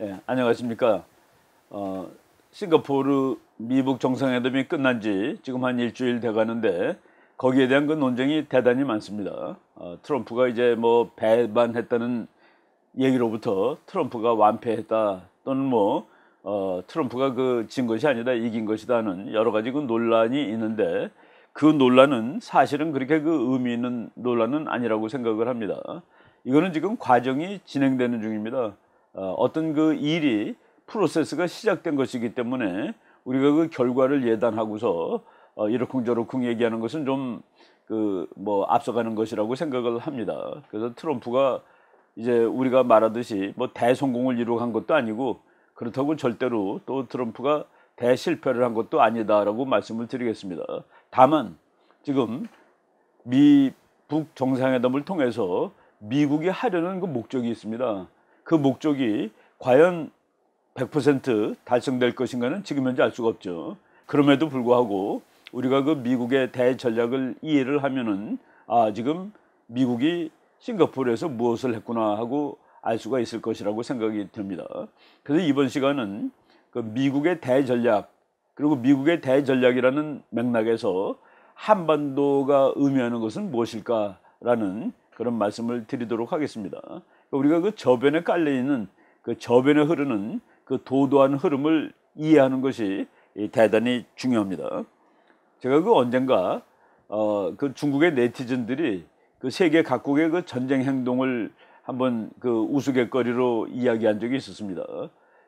예, 안녕하십니까. 어, 싱가포르 미북 정상회담이 끝난 지 지금 한 일주일 돼 가는데 거기에 대한 그 논쟁이 대단히 많습니다. 어, 트럼프가 이제 뭐 배반했다는 얘기로부터 트럼프가 완패했다 또는 뭐 어, 트럼프가 그 진 것이 아니다 이긴 것이다 는 여러 가지 그 논란이 있는데 그 논란은 사실은 그렇게 그 의미 있는 논란은 아니라고 생각을 합니다. 이거는 지금 과정이 진행되는 중입니다. 어, 어떤 그 일이 프로세스가 시작된 것이기 때문에 우리가 그 결과를 예단하고서 어, 이러쿵저러쿵 얘기하는 것은 좀 그 뭐 앞서가는 것이라고 생각을 합니다. 그래서 트럼프가 이제 우리가 말하듯이 뭐 대성공을 이루한 것도 아니고 그렇다고 절대로 또 트럼프가 대실패를 한 것도 아니다라고 말씀을 드리겠습니다. 다만 지금 미북 정상회담을 통해서 미국이 하려는 그 목적이 있습니다. 그 목적이 과연 100% 달성될 것인가는 지금 현재 알 수가 없죠. 그럼에도 불구하고 우리가 그 미국의 대전략을 이해를 하면은 아 지금 미국이 싱가포르에서 무엇을 했구나 하고 알 수가 있을 것이라고 생각이 듭니다. 그래서 이번 시간은 그 미국의 대전략 그리고 미국의 대전략이라는 맥락에서 한반도가 의미하는 것은 무엇일까라는 그런 말씀을 드리도록 하겠습니다. 우리가 그 저변에 깔려 있는 그 저변에 흐르는 그 도도한 흐름을 이해하는 것이 대단히 중요합니다. 제가 그 언젠가 어, 그 중국의 네티즌들이 그 세계 각국의 그 전쟁 행동을 한번 그 우스갯거리로 이야기한 적이 있었습니다.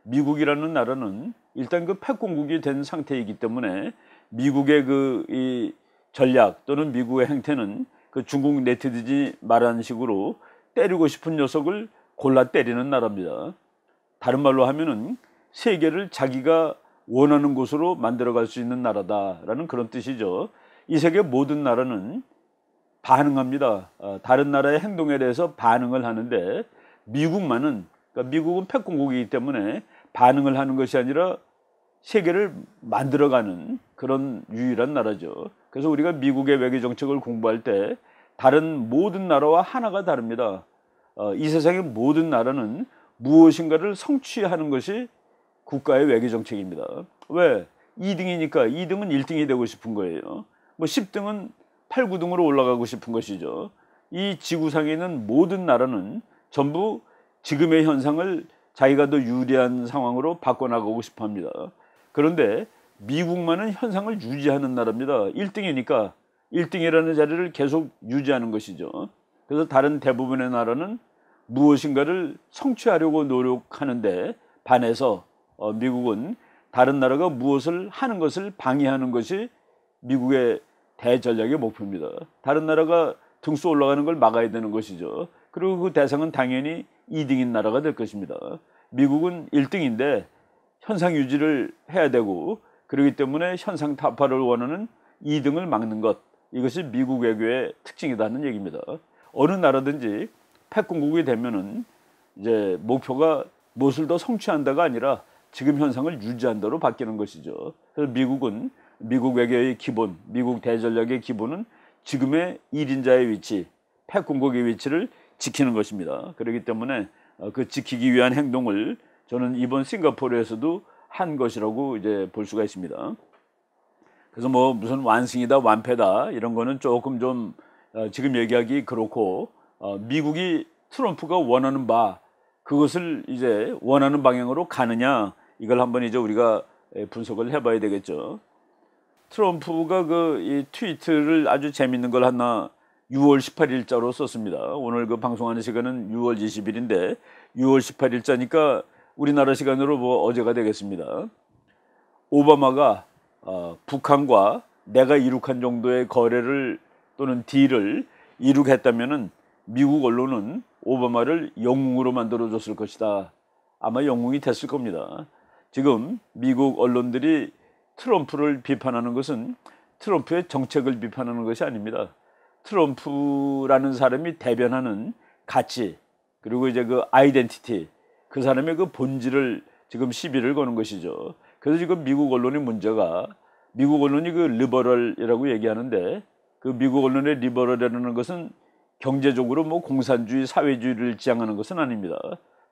미국이라는 나라는 일단 그 패권국이 된 상태이기 때문에 미국의 그 이 전략 또는 미국의 행태는 그 중국 네티즌이 말하는 식으로 때리고 싶은 녀석을 골라 때리는 나라입니다. 다른 말로 하면은 세계를 자기가 원하는 곳으로 만들어갈 수 있는 나라다라는 그런 뜻이죠. 이 세계 모든 나라는 반응합니다. 아, 다른 나라의 행동에 대해서 반응을 하는데 미국만은 그러니까 미국은 패권국이기 때문에 반응을 하는 것이 아니라 세계를 만들어가는 그런 유일한 나라죠. 그래서 우리가 미국의 외교 정책을 공부할 때 다른 모든 나라와 하나가 다릅니다. 어, 이 세상의 모든 나라는 무엇인가를 성취하는 것이 국가의 외교 정책입니다. 왜? 2등이니까 2등은 1등이 되고 싶은 거예요. 뭐 10등은 8, 9등으로 올라가고 싶은 것이죠. 이 지구상에 있는 모든 나라는 전부 지금의 현상을 자기가 더 유리한 상황으로 바꿔나가고 싶어 합니다. 그런데 미국만은 현상을 유지하는 나라입니다. 1등이니까 1등이라는 자리를 계속 유지하는 것이죠. 그래서 다른 대부분의 나라는 무엇인가를 성취하려고 노력하는데 반해서 어, 미국은 다른 나라가 무엇을 하는 것을 방해하는 것이 미국의 대전략의 목표입니다. 다른 나라가 등수 올라가는 걸 막아야 되는 것이죠. 그리고 그 대상은 당연히 2등인 나라가 될 것입니다. 미국은 1등인데 현상 유지를 해야 되고 그러기 때문에 현상 타파를 원하는 2등을 막는 것 이것이 미국 외교의 특징이라는 얘기입니다. 어느 나라든지 패권국이 되면은 이제 목표가 무엇을 더 성취한다가 아니라 지금 현상을 유지한다로 바뀌는 것이죠. 그래서 미국은 미국 외교의 기본, 미국 대전략의 기본은 지금의 1인자의 위치, 패권국의 위치를 지키는 것입니다. 그렇기 때문에 어, 그 지키기 위한 행동을 저는 이번 싱가포르에서도 한 것이라고 이제 볼 수가 있습니다. 그래서 뭐 무슨 완승이다 완패다 이런 거는 조금 좀 어, 지금 얘기하기 그렇고 어, 미국이 트럼프가 원하는 바 그것을 이제 원하는 방향으로 가느냐 이걸 한번 이제 우리가 분석을 해봐야 되겠죠. 트럼프가 그이 트위트를 아주 재밌는 걸 하나 6월 18일자로 썼습니다. 오늘 그 방송하는 시간은 6월 20일인데 6월 18일자니까 우리나라 시간으로 뭐 어제가 되겠습니다. 오바마가 어, 북한과 내가 이룩한 정도의 거래를 또는 딜을 이룩했다면은 미국 언론은 오바마를 영웅으로 만들어줬을 것이다. 아마 영웅이 됐을 겁니다. 지금 미국 언론들이 트럼프를 비판하는 것은 트럼프의 정책을 비판하는 것이 아닙니다. 트럼프라는 사람이 대변하는 가치 그리고 이제 그 아이덴티티 그 사람의 그 본질을 지금 시비를 거는 것이죠. 그래서 지금 미국 언론의 문제가 미국 언론이 그 리버럴이라고 얘기하는데 그 미국 언론의 리버럴이라는 것은 경제적으로 뭐 공산주의, 사회주의를 지향하는 것은 아닙니다.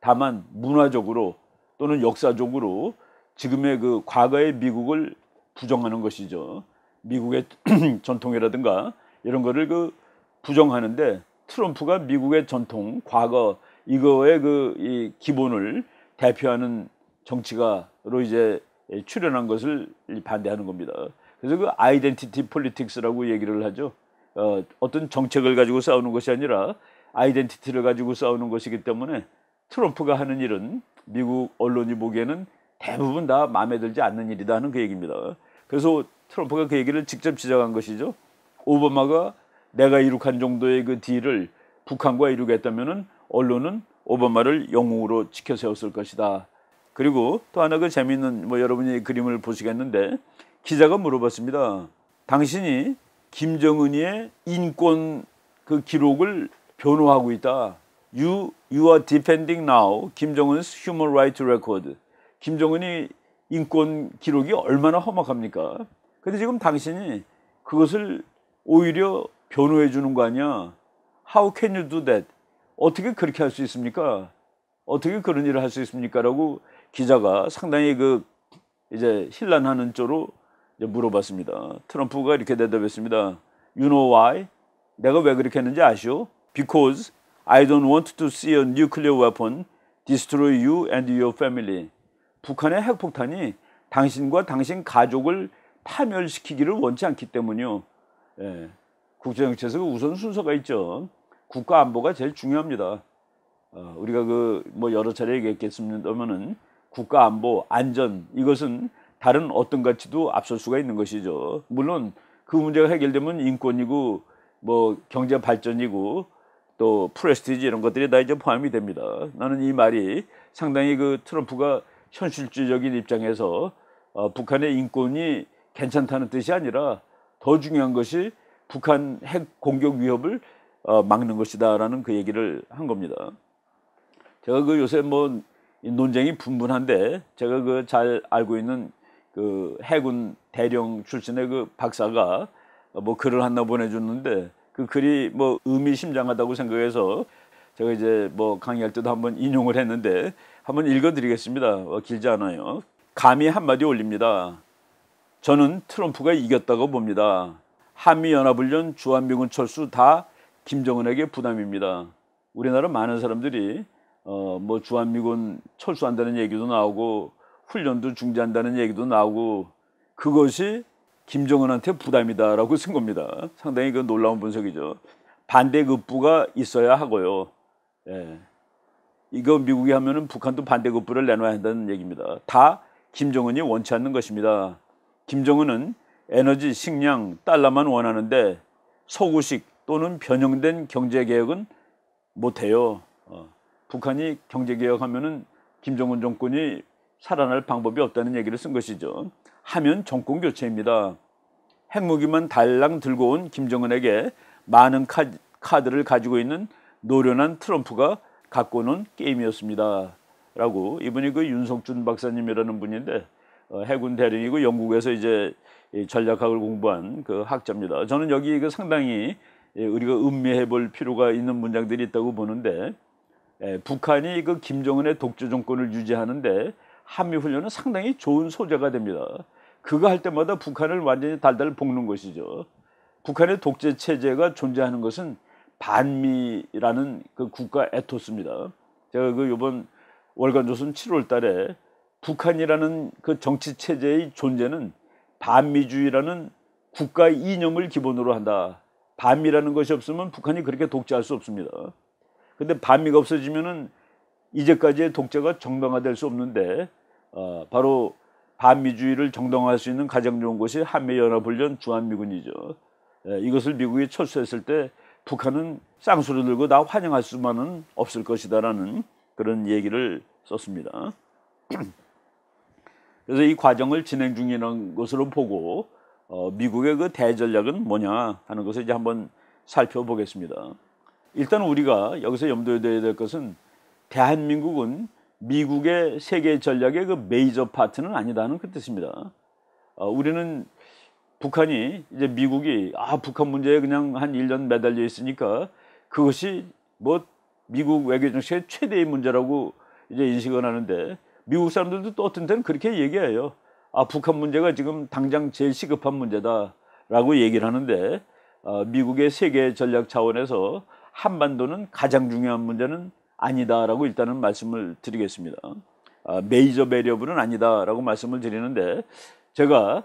다만 문화적으로 또는 역사적으로 지금의 그 과거의 미국을 부정하는 것이죠. 미국의 전통이라든가 이런 거를 그 부정하는데 트럼프가 미국의 전통, 과거 이거의 그 이 기본을 대표하는 정치가로 이제 출연한 것을 반대하는 겁니다. 그래서 그 아이덴티티 폴리틱스라고 얘기를 하죠. 어, 어떤 정책을 가지고 싸우는 것이 아니라 아이덴티티를 가지고 싸우는 것이기 때문에 트럼프가 하는 일은 미국 언론이 보기에는 대부분 다 마음에 들지 않는 일이다 하는 그 얘기입니다. 그래서 트럼프가 그 얘기를 직접 지적한 것이죠. 오바마가 내가 이룩한 정도의 그 딜을 북한과 이루겠다면 언론은 오바마를 영웅으로 지켜 세웠을 것이다. 그리고 또 하나 그 재미있는 뭐 여러분이 그림을 보시겠는데 기자가 물어봤습니다. 당신이 김정은이의 인권 그 기록을 변호하고 있다. You, you are defending now 김정은's human rights record. 김정은이 인권 기록이 얼마나 험악합니까? 근데 지금 당신이 그것을 오히려 변호해 주는 거 아니야. How can you do that? 어떻게 그렇게 할 수 있습니까? 어떻게 그런 일을 할 수 있습니까? 라고 기자가 상당히 그 이제 힐난하는 쪽으로 물어봤습니다. 트럼프가 이렇게 대답했습니다. You know why? 내가 왜 그렇게 했는지 아시오? Because I don't want to see a nuclear weapon destroy you and your family. 북한의 핵폭탄이 당신과 당신 가족을 파멸시키기를 원치 않기 때문이요. 예, 국제정치에서 그 우선 순서가 있죠. 국가 안보가 제일 중요합니다. 어, 우리가 그 뭐 여러 차례 얘기했겠습니다만은 국가 안보, 안전 이것은 다른 어떤 가치도 앞설 수가 있는 것이죠. 물론 그 문제가 해결되면 인권이고 뭐 경제 발전이고 또 프레스티지 이런 것들이 다 이제 포함이 됩니다. 나는 이 말이 상당히 그 트럼프가 현실주의적인 입장에서 어, 북한의 인권이 괜찮다는 뜻이 아니라 더 중요한 것이 북한 핵 공격 위협을 어, 막는 것이다라는 그 얘기를 한 겁니다. 제가 그 요새 뭐 논쟁이 분분한데 제가 그 잘 알고 있는 그 해군 대령 출신의 그 박사가 뭐 글을 하나 보내줬는데 그 글이 뭐 의미심장하다고 생각해서 제가 이제 뭐 강의할 때도 한번 인용을 했는데 한번 읽어드리겠습니다. 어, 길지 않아요. 감히 한마디 올립니다. 저는 트럼프가 이겼다고 봅니다. 한미연합훈련, 주한미군 철수 다 김정은에게 부담입니다. 우리나라 많은 사람들이 어, 뭐 주한미군 철수한다는 얘기도 나오고 훈련도 중지한다는 얘기도 나오고 그것이 김정은한테 부담이다라고 쓴 겁니다. 상당히 그 놀라운 분석이죠. 반대급부가 있어야 하고요. 예. 이거 미국이 하면은 북한도 반대급부를 내놔야 한다는 얘기입니다. 다 김정은이 원치 않는 것입니다. 김정은은 에너지, 식량, 달러만 원하는데 서구식 또는 변형된 경제개혁은 못해요. 어. 북한이 경제개혁하면은 김정은 정권이 살아날 방법이 없다는 얘기를 쓴 것이죠. 하면 정권 교체입니다. 핵무기만 달랑 들고 온 김정은에게 많은 카드를 가지고 있는 노련한 트럼프가 갖고 오는 게임이었습니다. 라고 이분이 그 윤석준 박사님이라는 분인데 어, 해군 대령이고 영국에서 이제 전략학을 공부한 그 학자입니다. 저는 여기 그 상당히 예, 우리가 음미해 볼 필요가 있는 문장들이 있다고 보는데 예, 북한이 그 김정은의 독재 정권을 유지하는데 한미 훈련은 상당히 좋은 소재가 됩니다. 그거 할 때마다 북한을 완전히 달달 볶는 것이죠. 북한의 독재 체제가 존재하는 것은 반미라는 그 국가 에토스입니다. 제가 그 요번 월간조선 7월 달에 북한이라는 그 정치 체제의 존재는 반미주의라는 국가 이념을 기본으로 한다. 반미라는 것이 없으면 북한이 그렇게 독재할 수 없습니다. 근데 반미가 없어지면은 이제까지의 독재가 정당화될 수 없는데 어, 바로 반미주의를 정당화할 수 있는 가장 좋은 곳이 한미연합훈련 주한미군이죠. 예, 이것을 미국이 철수했을 때 북한은 쌍수를 들고 다 환영할 수만은 없을 것이다라는 그런 얘기를 썼습니다. 그래서 이 과정을 진행 중이라는 것으로 보고 어, 미국의 그 대전략은 뭐냐 하는 것을 이제 한번 살펴보겠습니다. 일단 우리가 여기서 염두에 둬야 될 것은 대한민국은 미국의 세계 전략의 그 메이저 파트는 아니다는 그 뜻입니다. 어, 우리는 북한이 이제 미국이 아 북한 문제에 그냥 한 1년 매달려 있으니까 그것이 뭐 미국 외교정책의 최대의 문제라고 이제 인식을 하는데 미국 사람들도 또 어떤 때는 그렇게 얘기해요. 아 북한 문제가 지금 당장 제일 시급한 문제다라고 얘기를 하는데 어, 미국의 세계 전략 차원에서 한반도는 가장 중요한 문제는 아니다라고 일단은 말씀을 드리겠습니다. 아, 메이저 베리어블은 아니다라고 말씀을 드리는데 제가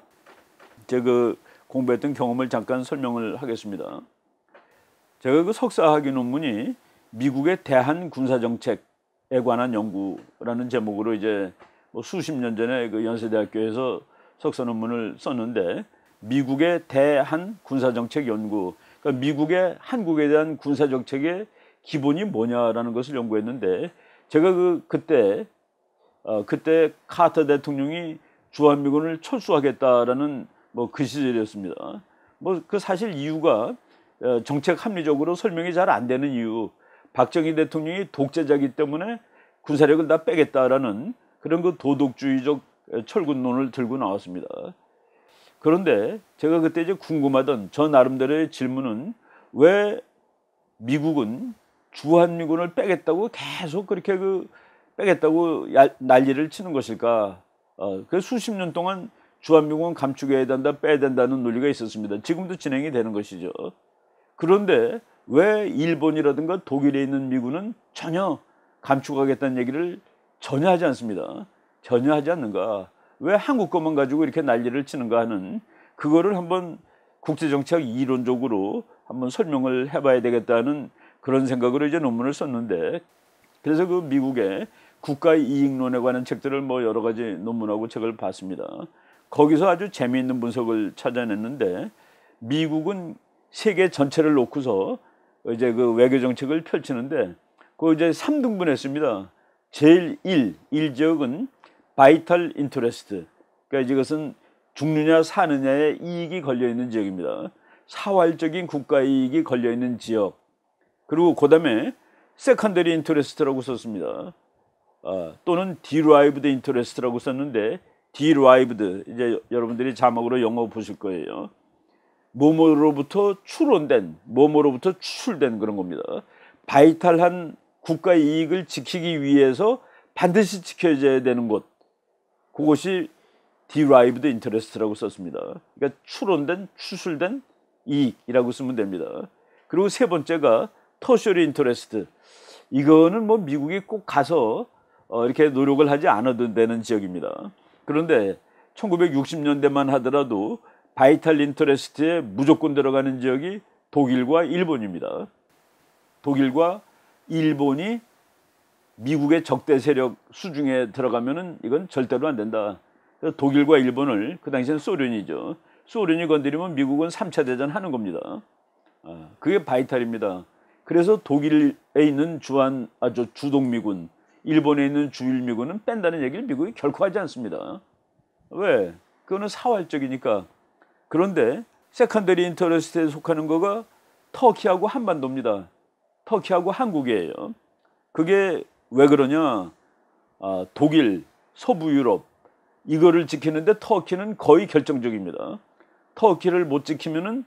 제그 공부했던 경험을 잠깐 설명을 하겠습니다. 제가 그 석사학위 논문이 미국의 대한 군사정책에 관한 연구라는 제목으로 이제 뭐 수십 년 전에 그 연세대학교에서 석사 논문을 썼는데 미국의 대한 군사정책 연구 그러니까 미국의 한국에 대한 군사정책의 기본이 뭐냐라는 것을 연구했는데 제가 그 그때 어, 그때 카터 대통령이 주한미군을 철수하겠다라는 뭐 그 시절이었습니다. 뭐 그 사실 이유가 어, 정책 합리적으로 설명이 잘 안 되는 이유 박정희 대통령이 독재자기 때문에 군사력을 다 빼겠다라는 그런 그 도덕주의적 어, 철군론을 들고 나왔습니다. 그런데 제가 그때 이제 궁금하던 저 나름대로의 질문은 왜 미국은 주한미군을 빼겠다고 계속 그렇게 그 빼겠다고 야, 난리를 치는 것일까? 어, 그 수십 년 동안 주한미군 감축해야 된다, 빼야 된다는 논리가 있었습니다. 지금도 진행이 되는 것이죠. 그런데 왜 일본이라든가 독일에 있는 미군은 전혀 감축하겠다는 얘기를 전혀 하지 않습니다. 전혀 하지 않는가? 왜 한국 것만 가지고 이렇게 난리를 치는가 하는 그거를 한번 국제정책 이론적으로 한번 설명을 해봐야 되겠다는 그런 생각으로 이제 논문을 썼는데 그래서 그 미국의 국가 이익론에 관한 책들을 뭐 여러 가지 논문하고 책을 봤습니다. 거기서 아주 재미있는 분석을 찾아냈는데 미국은 세계 전체를 놓고서 이제 그 외교 정책을 펼치는데 그 이제 3등분했습니다. 제일 1, 1 지역은 바이탈 인터레스트. 그러니까 이것은 죽느냐 사느냐의 이익이 걸려 있는 지역입니다. 사활적인 국가 이익이 걸려 있는 지역. 그리고 그 다음에 세컨더리 인터레스트라고 썼습니다. 아, 또는 디라이브드 인터레스트라고 썼는데 디라이브드 이제 여러분들이 자막으로 영어 보실 거예요. 모모로부터 출원된, 모모로부터 추출된 그런 겁니다. 바이탈한 국가 이익을 지키기 위해서 반드시 지켜져야 되는 곳 그것이 디라이브드 인터레스트라고 썼습니다. 그러니까 추론된, 추술된 이익이라고 쓰면 됩니다. 그리고 세 번째가 터셔리 인터레스트 이거는 뭐 미국이 꼭 가서 어, 이렇게 노력을 하지 않아도 되는 지역입니다. 그런데 1960년대만 하더라도 바이탈 인터레스트에 무조건 들어가는 지역이 독일과 일본입니다. 독일과 일본이 미국의 적대 세력 수중에 들어가면은 이건 절대로 안 된다. 그래서 독일과 일본을 그 당시에는 소련이죠. 소련이 건드리면 미국은 3차 대전 하는 겁니다. 아, 그게 바이탈입니다. 그래서 독일에 있는 주한 아주 주동미군, 일본에 있는 주일미군은 뺀다는 얘기를 미국이 결코 하지 않습니다. 왜? 그거는 사활적이니까. 그런데 세컨더리 인터레스트에 속하는 거가 터키하고 한반도입니다. 터키하고 한국이에요. 그게 왜 그러냐? 아, 독일, 서부 유럽 이거를 지키는데 터키는 거의 결정적입니다. 터키를 못 지키면은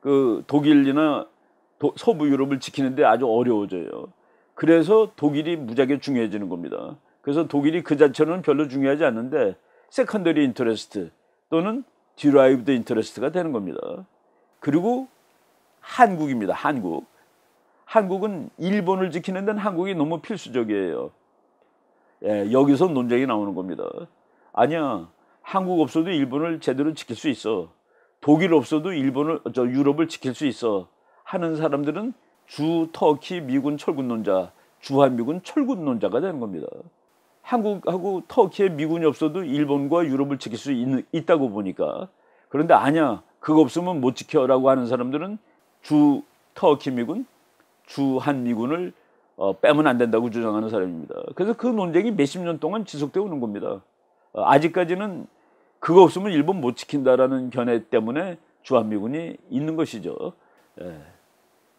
그 독일이나 도, 서부 유럽을 지키는데 아주 어려워져요. 그래서 독일이 무지하게 중요해지는 겁니다. 그래서 독일이 그 자체로는 별로 중요하지 않는데 세컨더리 인터레스트 또는 디라이브드 인터레스트가 되는 겁니다. 그리고 한국입니다. 한국. 한국은 일본을 지키는 데는 한국이 너무 필수적이에요. 예, 여기서 논쟁이 나오는 겁니다. 아니야. 한국 없어도 일본을 제대로 지킬 수 있어. 독일 없어도 일본을 저 유럽을 지킬 수 있어. 하는 사람들은 주 터키 미군 철군론자, 주한미군 철군론자가 되는 겁니다. 한국하고 터키의 미군이 없어도 일본과 유럽을 지킬 수 있, 있다고 보니까 그런데 아니야 그거 없으면 못 지켜라고 하는 사람들은 주 터키 미군, 주 한미군을 어, 빼면 안 된다고 주장하는 사람입니다. 그래서 그 논쟁이 몇십 년 동안 지속되어 오는 겁니다. 어, 아직까지는 그거 없으면 일본 못 지킨다라는 견해 때문에 주한미군이 있는 것이죠. 예.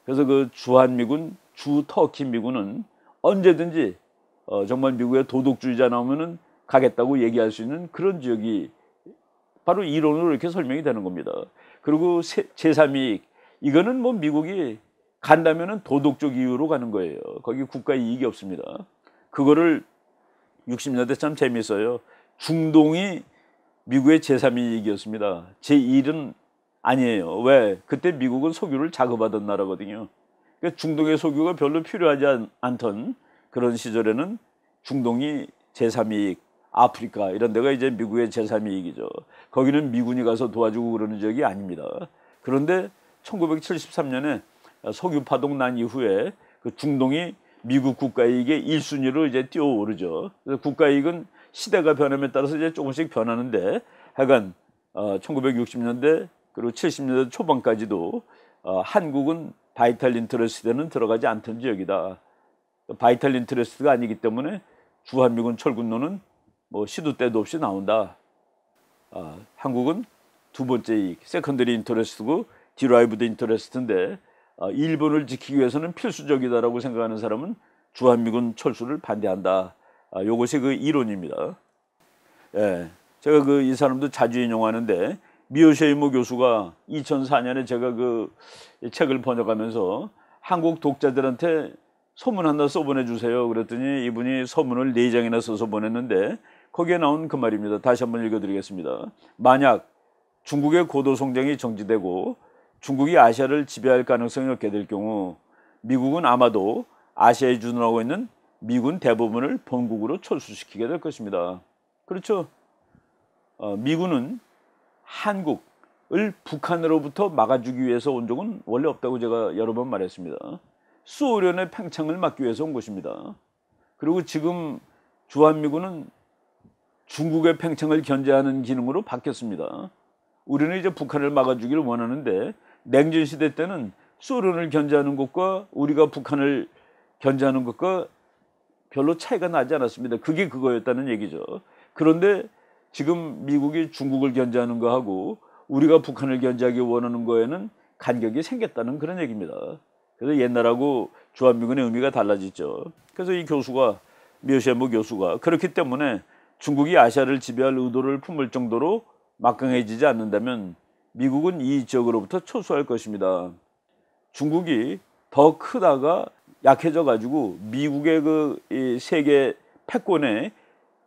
그래서 그 주한미군, 주터키 미군은 언제든지 어, 정말 미국의 도덕주의자 나오면은 가겠다고 얘기할 수 있는 그런 지역이 바로 이론으로 이렇게 설명이 되는 겁니다. 그리고 제3이익 이거는 뭐 미국이 간다면은 도덕적 이유로 가는 거예요. 거기 국가 이익이 없습니다. 그거를 60년대 참 재미있어요. 중동이 미국의 제3이익이었습니다. 제1은 아니에요. 왜? 그때 미국은 석유를 자급하던 나라거든요. 그러니까 중동의 석유가 별로 필요하지 않, 던 그런 시절에는 중동이 제3이익, 아프리카 이런 데가 이제 미국의 제3이익이죠. 거기는 미군이 가서 도와주고 그러는 지역이 아닙니다. 그런데 1973년에 석유 파동 난 이후에 그 중동이 미국 국가이익의 1순위로 이제 뛰어오르죠. 그래서 국가이익은 시대가 변함에 따라서 이제 조금씩 변하는데 하여간 어, 1960년대 그리고 70년대 초반까지도 어, 한국은 바이탈 인터레스트에는 들어가지 않던 지역이다. 바이탈 인터레스트가 아니기 때문에 주한미군 철군론는뭐 시도 때도 없이 나온다. 아, 한국은 두 번째 이익, 세컨드리 인터레스트고 디라이브드 인터레스트인데 아, 일본을 지키기 위해서는 필수적이다라고 생각하는 사람은 주한미군 철수를 반대한다. 아, 요것이 그 이론입니다. 예, 제가 그 이 사람도 자주 인용하는데 미오셰이모 교수가 2004년에 제가 그 책을 번역하면서 한국 독자들한테 소문 하나 써보내 주세요. 그랬더니 이분이 소문을 4장이나 써서 보냈는데 거기에 나온 그 말입니다. 다시 한번 읽어드리겠습니다. 만약 중국의 고도성장이 정지되고 중국이 아시아를 지배할 가능성이 없게 될 경우 미국은 아마도 아시아에 주둔하고 있는 미군 대부분을 본국으로 철수시키게 될 것입니다. 그렇죠? 어, 미군은 한국을 북한으로부터 막아주기 위해서 온 적은 원래 없다고 제가 여러 번 말했습니다. 소련의 팽창을 막기 위해서 온 것입니다. 그리고 지금 주한미군은 중국의 팽창을 견제하는 기능으로 바뀌었습니다. 우리는 이제 북한을 막아주기를 원하는데 냉전 시대 때는 소련을 견제하는 것과 우리가 북한을 견제하는 것과 별로 차이가 나지 않았습니다. 그게 그거였다는 얘기죠. 그런데 지금 미국이 중국을 견제하는 거하고 우리가 북한을 견제하기 원하는 거에는 간격이 생겼다는 그런 얘기입니다. 그래서 옛날하고 주한미군의 의미가 달라지죠 그래서 이 교수가 미오시모 교수가 그렇기 때문에 중국이 아시아를 지배할 의도를 품을 정도로 막강해지지 않는다면 미국은 이 지역으로부터 초소할 것입니다. 중국이 더 크다가 약해져 가지고 미국의 그 이 세계 패권에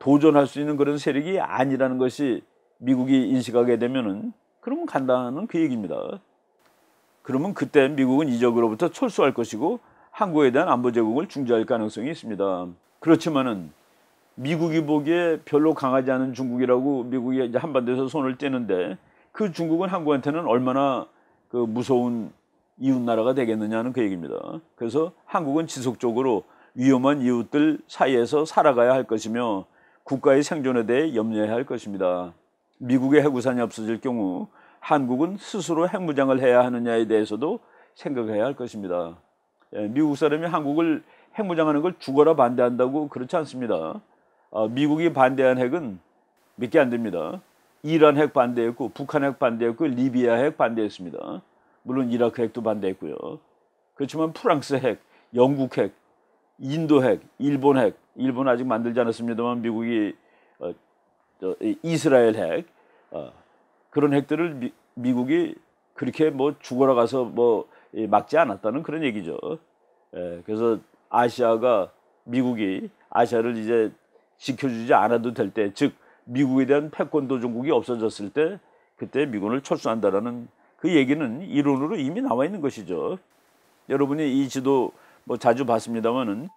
도전할 수 있는 그런 세력이 아니라는 것이 미국이 인식하게 되면은 그러면 간다는 그 얘기입니다. 그러면 그때 미국은 이적으로부터 철수할 것이고 한국에 대한 안보 제공을 중지할 가능성이 있습니다. 그렇지만은 미국이 보기에 별로 강하지 않은 중국이라고 미국이 이제 한반도에서 손을 떼는데 그 중국은 한국한테는 얼마나 그 무서운 이웃 나라가 되겠느냐는 그 얘기입니다. 그래서 한국은 지속적으로 위험한 이웃들 사이에서 살아가야 할 것이며 국가의 생존에 대해 염려해야 할 것입니다. 미국의 핵우산이 없어질 경우 한국은 스스로 핵무장을 해야 하느냐에 대해서도 생각해야 할 것입니다. 예, 미국 사람이 한국을 핵무장하는 걸 죽어라 반대한다고 그렇지 않습니다. 아, 미국이 반대한 핵은 몇 개 안 됩니다. 이란 핵 반대했고 북한 핵 반대했고 리비아 핵 반대했습니다. 물론 이라크 핵도 반대했고요. 그렇지만 프랑스 핵, 영국 핵, 인도 핵, 일본 핵 일본 아직 만들지 않았습니다만 미국이 어, 저, 이스라엘 핵 어, 그런 핵들을 미, 미국이 그렇게 뭐 죽어라 가서 뭐 막지 않았다는 그런 얘기죠. 예, 그래서 아시아가 미국이 아시아를 이제 지켜주지 않아도 될 때, 즉 미국에 대한 패권도 중국이 없어졌을 때 그때 미군을 철수한다라는 그 얘기는 이론으로 이미 나와 있는 것이죠. 여러분이 이 지도 뭐 자주 봤습니다만은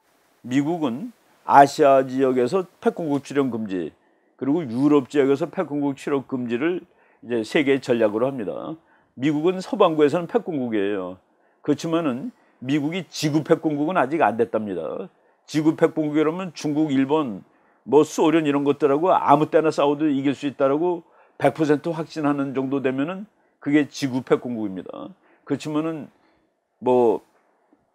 미국은 아시아 지역에서 패권국 출연 금지 그리고 유럽 지역에서 패권국 출연 금지를 이제 세계 전략으로 합니다. 미국은 서방구에서는 패권국이에요. 그렇지만은 미국이 지구 패권국은 아직 안 됐답니다. 지구 패권국이라면 중국, 일본, 뭐 소련 이런 것들하고 아무 때나 싸워도 이길 수 있다라고 100% 확신하는 정도 되면은 그게 지구 패권국입니다. 그렇지만은 뭐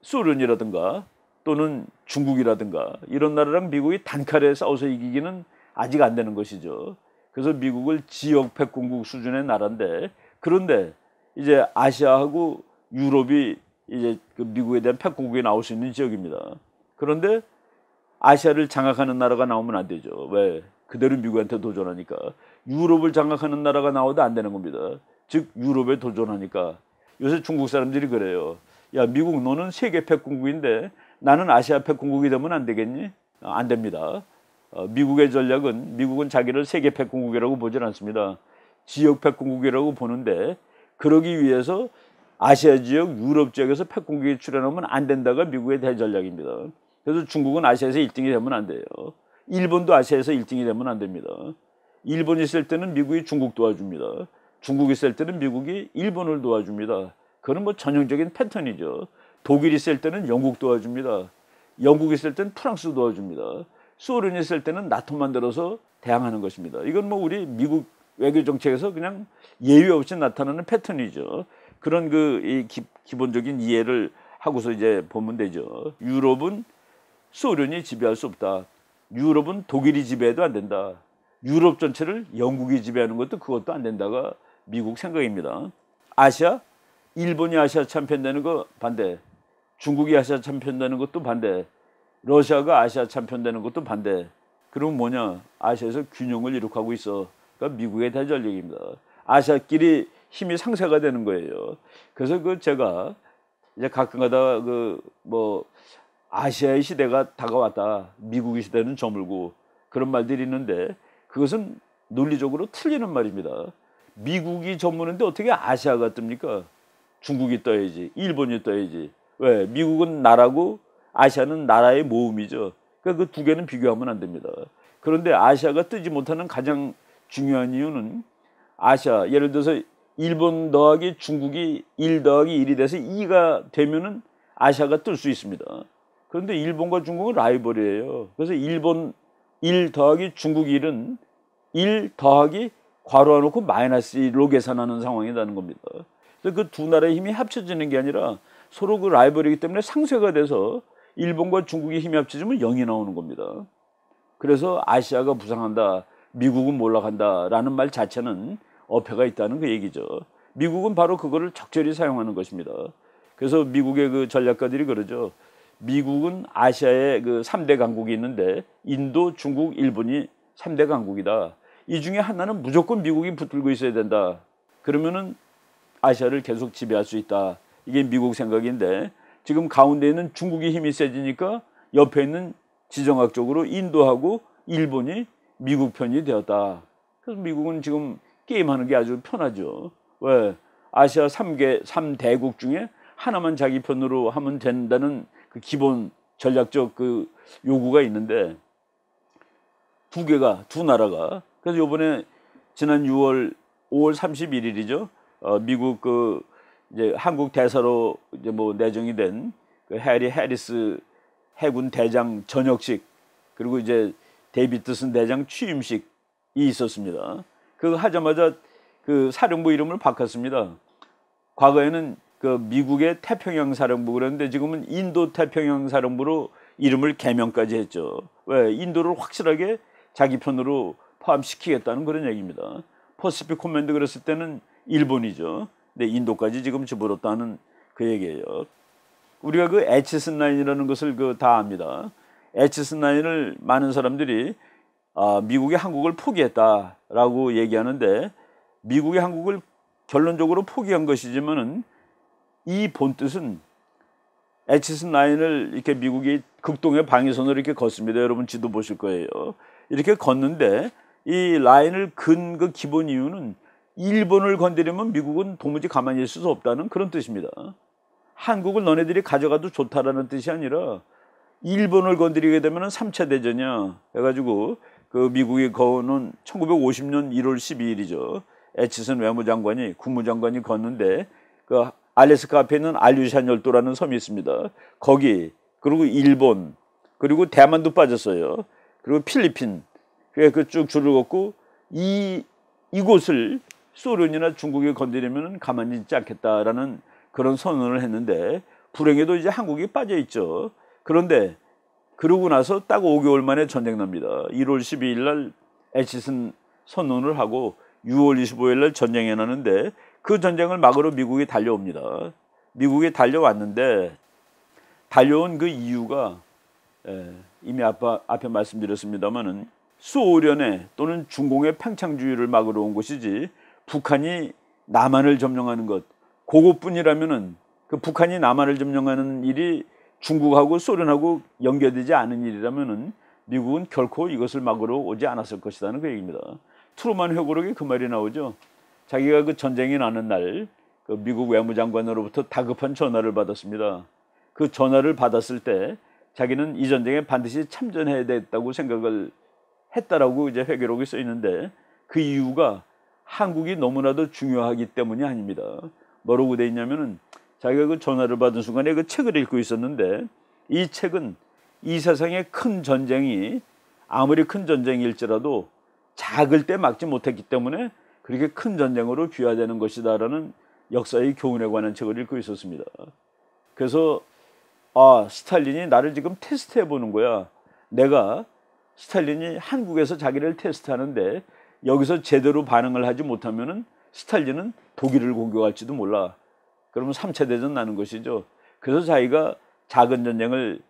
소련이라든가 또는 중국이라든가 이런 나라랑 미국이 단칼에 싸워서 이기기는 아직 안 되는 것이죠. 그래서 미국을 지역 패권국 수준의 나라인데 그런데 이제 아시아하고 유럽이 이제 그 미국에 대한 패권국이 나올 수 있는 지역입니다. 그런데 아시아를 장악하는 나라가 나오면 안 되죠. 왜? 그대로 미국한테 도전하니까 유럽을 장악하는 나라가 나와도 안 되는 겁니다. 즉 유럽에 도전하니까 요새 중국 사람들이 그래요. 야 미국 너는 세계 패권국인데 나는 아시아팩 공국이 되면 안 되겠니? 어, 안 됩니다. 어, 미국의 전략은 미국은 자기를 세계팩 공국이라고 보질 않습니다. 지역팩 공국이라고 보는데 그러기 위해서 아시아 지역, 유럽 지역에서 팩공국이출현하면안 된다가 미국의 대전략입니다. 그래서 중국은 아시아에서 1등이 되면 안 돼요. 일본도 아시아에서 1등이 되면 안 됩니다. 일본이 있을 때는 미국이 중국 도와줍니다. 중국이 있을 때는 미국이 일본을 도와줍니다. 그건 뭐 전형적인 패턴이죠. 독일이 있을 때는 영국 도와줍니다. 영국이 있을 때는 프랑스 도와줍니다. 소련이 있을 때는 나토 만들어서 대항하는 것입니다. 이건 뭐 우리 미국 외교 정책에서 그냥 예외 없이 나타나는 패턴이죠. 그런 그 기본적인 이해를 하고서 이제 보면 되죠. 유럽은 소련이 지배할 수 없다. 유럽은 독일이 지배해도 안 된다. 유럽 전체를 영국이 지배하는 것도 그것도 안 된다가 미국 생각입니다. 아시아 일본이 아시아 챔피언 되는 거 반대. 중국이 아시아 챔피언 되는 것도 반대. 러시아가 아시아 챔피언 되는 것도 반대. 그럼 뭐냐? 아시아에서 균형을 이룩하고 있어. 그러니까 미국의 대전력입니다. 아시아끼리 힘이 상쇄가 되는 거예요. 그래서 그 제가 이제 가끔가다 그 뭐 아시아의 시대가 다가왔다. 미국의 시대는 저물고 그런 말들이 있는데 그것은 논리적으로 틀리는 말입니다. 미국이 저무는데 어떻게 아시아가 뜹니까? 중국이 떠야지, 일본이 떠야지. 왜? 예, 미국은 나라고 아시아는 나라의 모음이죠. 그러니까 그 두 개는 비교하면 안 됩니다. 그런데 아시아가 뜨지 못하는 가장 중요한 이유는 아시아 예를 들어서 일본 더하기 중국이 1 더하기 1이 돼서 2가 되면은 아시아가 뜰 수 있습니다. 그런데 일본과 중국은 라이벌이에요. 그래서 일본 1 더하기 중국 1은 1 더하기 괄호 놓고 마이너스 1로 계산하는 상황이라는 겁니다. 그래서 그 두 나라의 힘이 합쳐지는 게 아니라 서로 그 라이벌이기 때문에 상쇄가 돼서 일본과 중국이 힘이 합치지면 0이 나오는 겁니다. 그래서 아시아가 부상한다, 미국은 몰락한다라는 말 자체는 어폐가 있다는 그 얘기죠. 미국은 바로 그거를 적절히 사용하는 것입니다. 그래서 미국의 그 전략가들이 그러죠. 미국은 아시아의 그 3대 강국이 있는데 인도, 중국, 일본이 3대 강국이다. 이 중에 하나는 무조건 미국이 붙들고 있어야 된다. 그러면은 아시아를 계속 지배할 수 있다. 이게 미국 생각인데 지금 가운데 있는 중국이 힘이 세지니까 옆에 있는 지정학적으로 인도하고 일본이 미국 편이 되었다. 그래서 미국은 지금 게임하는 게 아주 편하죠. 왜? 아시아 3개, 3대국 중에 하나만 자기 편으로 하면 된다는 그 기본 전략적 그 요구가 있는데 두 개가, 두 나라가. 그래서 요번에 지난 6월, 5월 31일이죠. 어, 미국 그 이제 한국 대사로 이제 뭐 내정이 된그 해리 해리스 해군 대장 전역식 그리고 이제 데이비드슨 대장 취임식이 있었습니다. 그거 하자마자 그 사령부 이름을 바꿨습니다. 과거에는 그 미국의 태평양 사령부 그랬는데 지금은 인도 태평양 사령부로 이름을 개명까지 했죠. 왜 인도를 확실하게 자기 편으로 포함시키겠다는 그런 얘기입니다. 퍼시픽 코맨드 그랬을 때는 일본이죠. 근데 네, 인도까지 지금 집어넣었다는 그 얘기예요. 우리가 그 에치슨라인이라는 것을 그 다 압니다. 에치슨라인을 많은 사람들이 아, 미국이 한국을 포기했다라고 얘기하는데 미국이 한국을 결론적으로 포기한 것이지만은 이 본뜻은 에치슨 라인을 이렇게 미국이 극동의 방위선으로 이렇게 걷습니다. 여러분 지도 보실 거예요. 이렇게 걷는데 이 라인을 근그 기본 이유는 일본을 건드리면 미국은 도무지 가만히 있을 수 없다는 그런 뜻입니다. 한국을 너네들이 가져가도 좋다라는 뜻이 아니라 일본을 건드리게 되면 3차 대전이야. 해가지고 그 미국이 거는 1950년 1월 12일이죠. 에치슨 외무장관이 국무장관이 걷는데 그 알래스카 앞에 있는 알류샨 열도라는 섬이 있습니다. 거기 그리고 일본 그리고 대만도 빠졌어요. 그리고 필리핀 그쭉 그 줄을 걷고 이 이곳을 소련이나 중국에 건드리면 가만히 있지 않겠다라는 그런 선언을 했는데 불행해도 이제 한국이 빠져 있죠. 그런데 그러고 나서 딱 5개월 만에 전쟁 납니다. 1월 12일 날 에치슨 선언을 하고 6월 25일 날 전쟁이 나는데 그 전쟁을 막으러 미국이 달려옵니다. 미국이 달려왔는데 달려온 그 이유가 예, 이미 아빠, 앞에 말씀드렸습니다마는 소련의 또는 중공의 팽창주의를 막으러 온 것이지 북한이 남한을 점령하는 것 그것뿐이라면은 그 북한이 남한을 점령하는 일이 중국하고 소련하고 연결되지 않은 일이라면은 미국은 결코 이것을 막으러 오지 않았을 것이라는 그 얘기입니다. 트루만 회고록에 그 말이 나오죠. 자기가 그 전쟁이 나는 날그 미국 외무장관으로부터 다급한 전화를 받았습니다. 그 전화를 받았을 때 자기는 이 전쟁에 반드시 참전해야 됐다고 생각을 했다라고 이제 회계록이 써 있는데 그 이유가 한국이 너무나도 중요하기 때문이 아닙니다. 뭐라고 돼 있냐면은 자기가 그 전화를 받은 순간에 그 책을 읽고 있었는데 이 책은 이 세상의 큰 전쟁이 아무리 큰 전쟁일지라도 작을 때 막지 못했기 때문에 그렇게 큰 전쟁으로 귀화되는 것이다라는 역사의 교훈에 관한 책을 읽고 있었습니다. 그래서 아 스탈린이 나를 지금 테스트해 보는 거야. 내가 스탈린이 한국에서 자기를 테스트하는데 여기서 제대로 반응을 하지 못하면 스탈린은 독일을 공격할지도 몰라. 그러면 3차 대전 나는 것이죠. 그래서 자기가 작은 전쟁을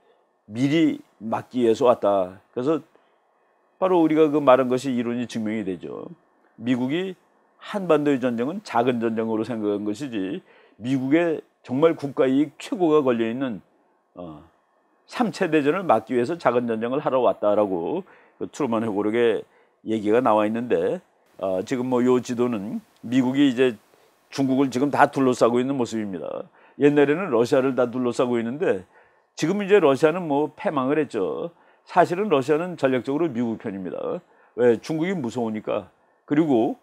미리 막기 위해서 왔다. 그래서 바로 우리가 그 말한 것이 이론이 증명이 되죠. 미국이 한반도의 전쟁은 작은 전쟁으로 생각한 것이지 미국의 정말 국가이익 최고가 걸려있는 어, 3차 대전을 막기 위해서 작은 전쟁을 하러 왔다라고 그 트루먼 회고록에 얘기가 나와 있는데 어, 지금 뭐 요 지도는 미국이 이제 중국을 지금 다 둘러싸고 있는 모습입니다. 옛날에는 러시아를 다 둘러싸고 있는데 지금 이제 러시아는 뭐 패망을 했죠. 사실은 러시아는 전략적으로 미국 편입니다. 왜 중국이 무서우니까 그리고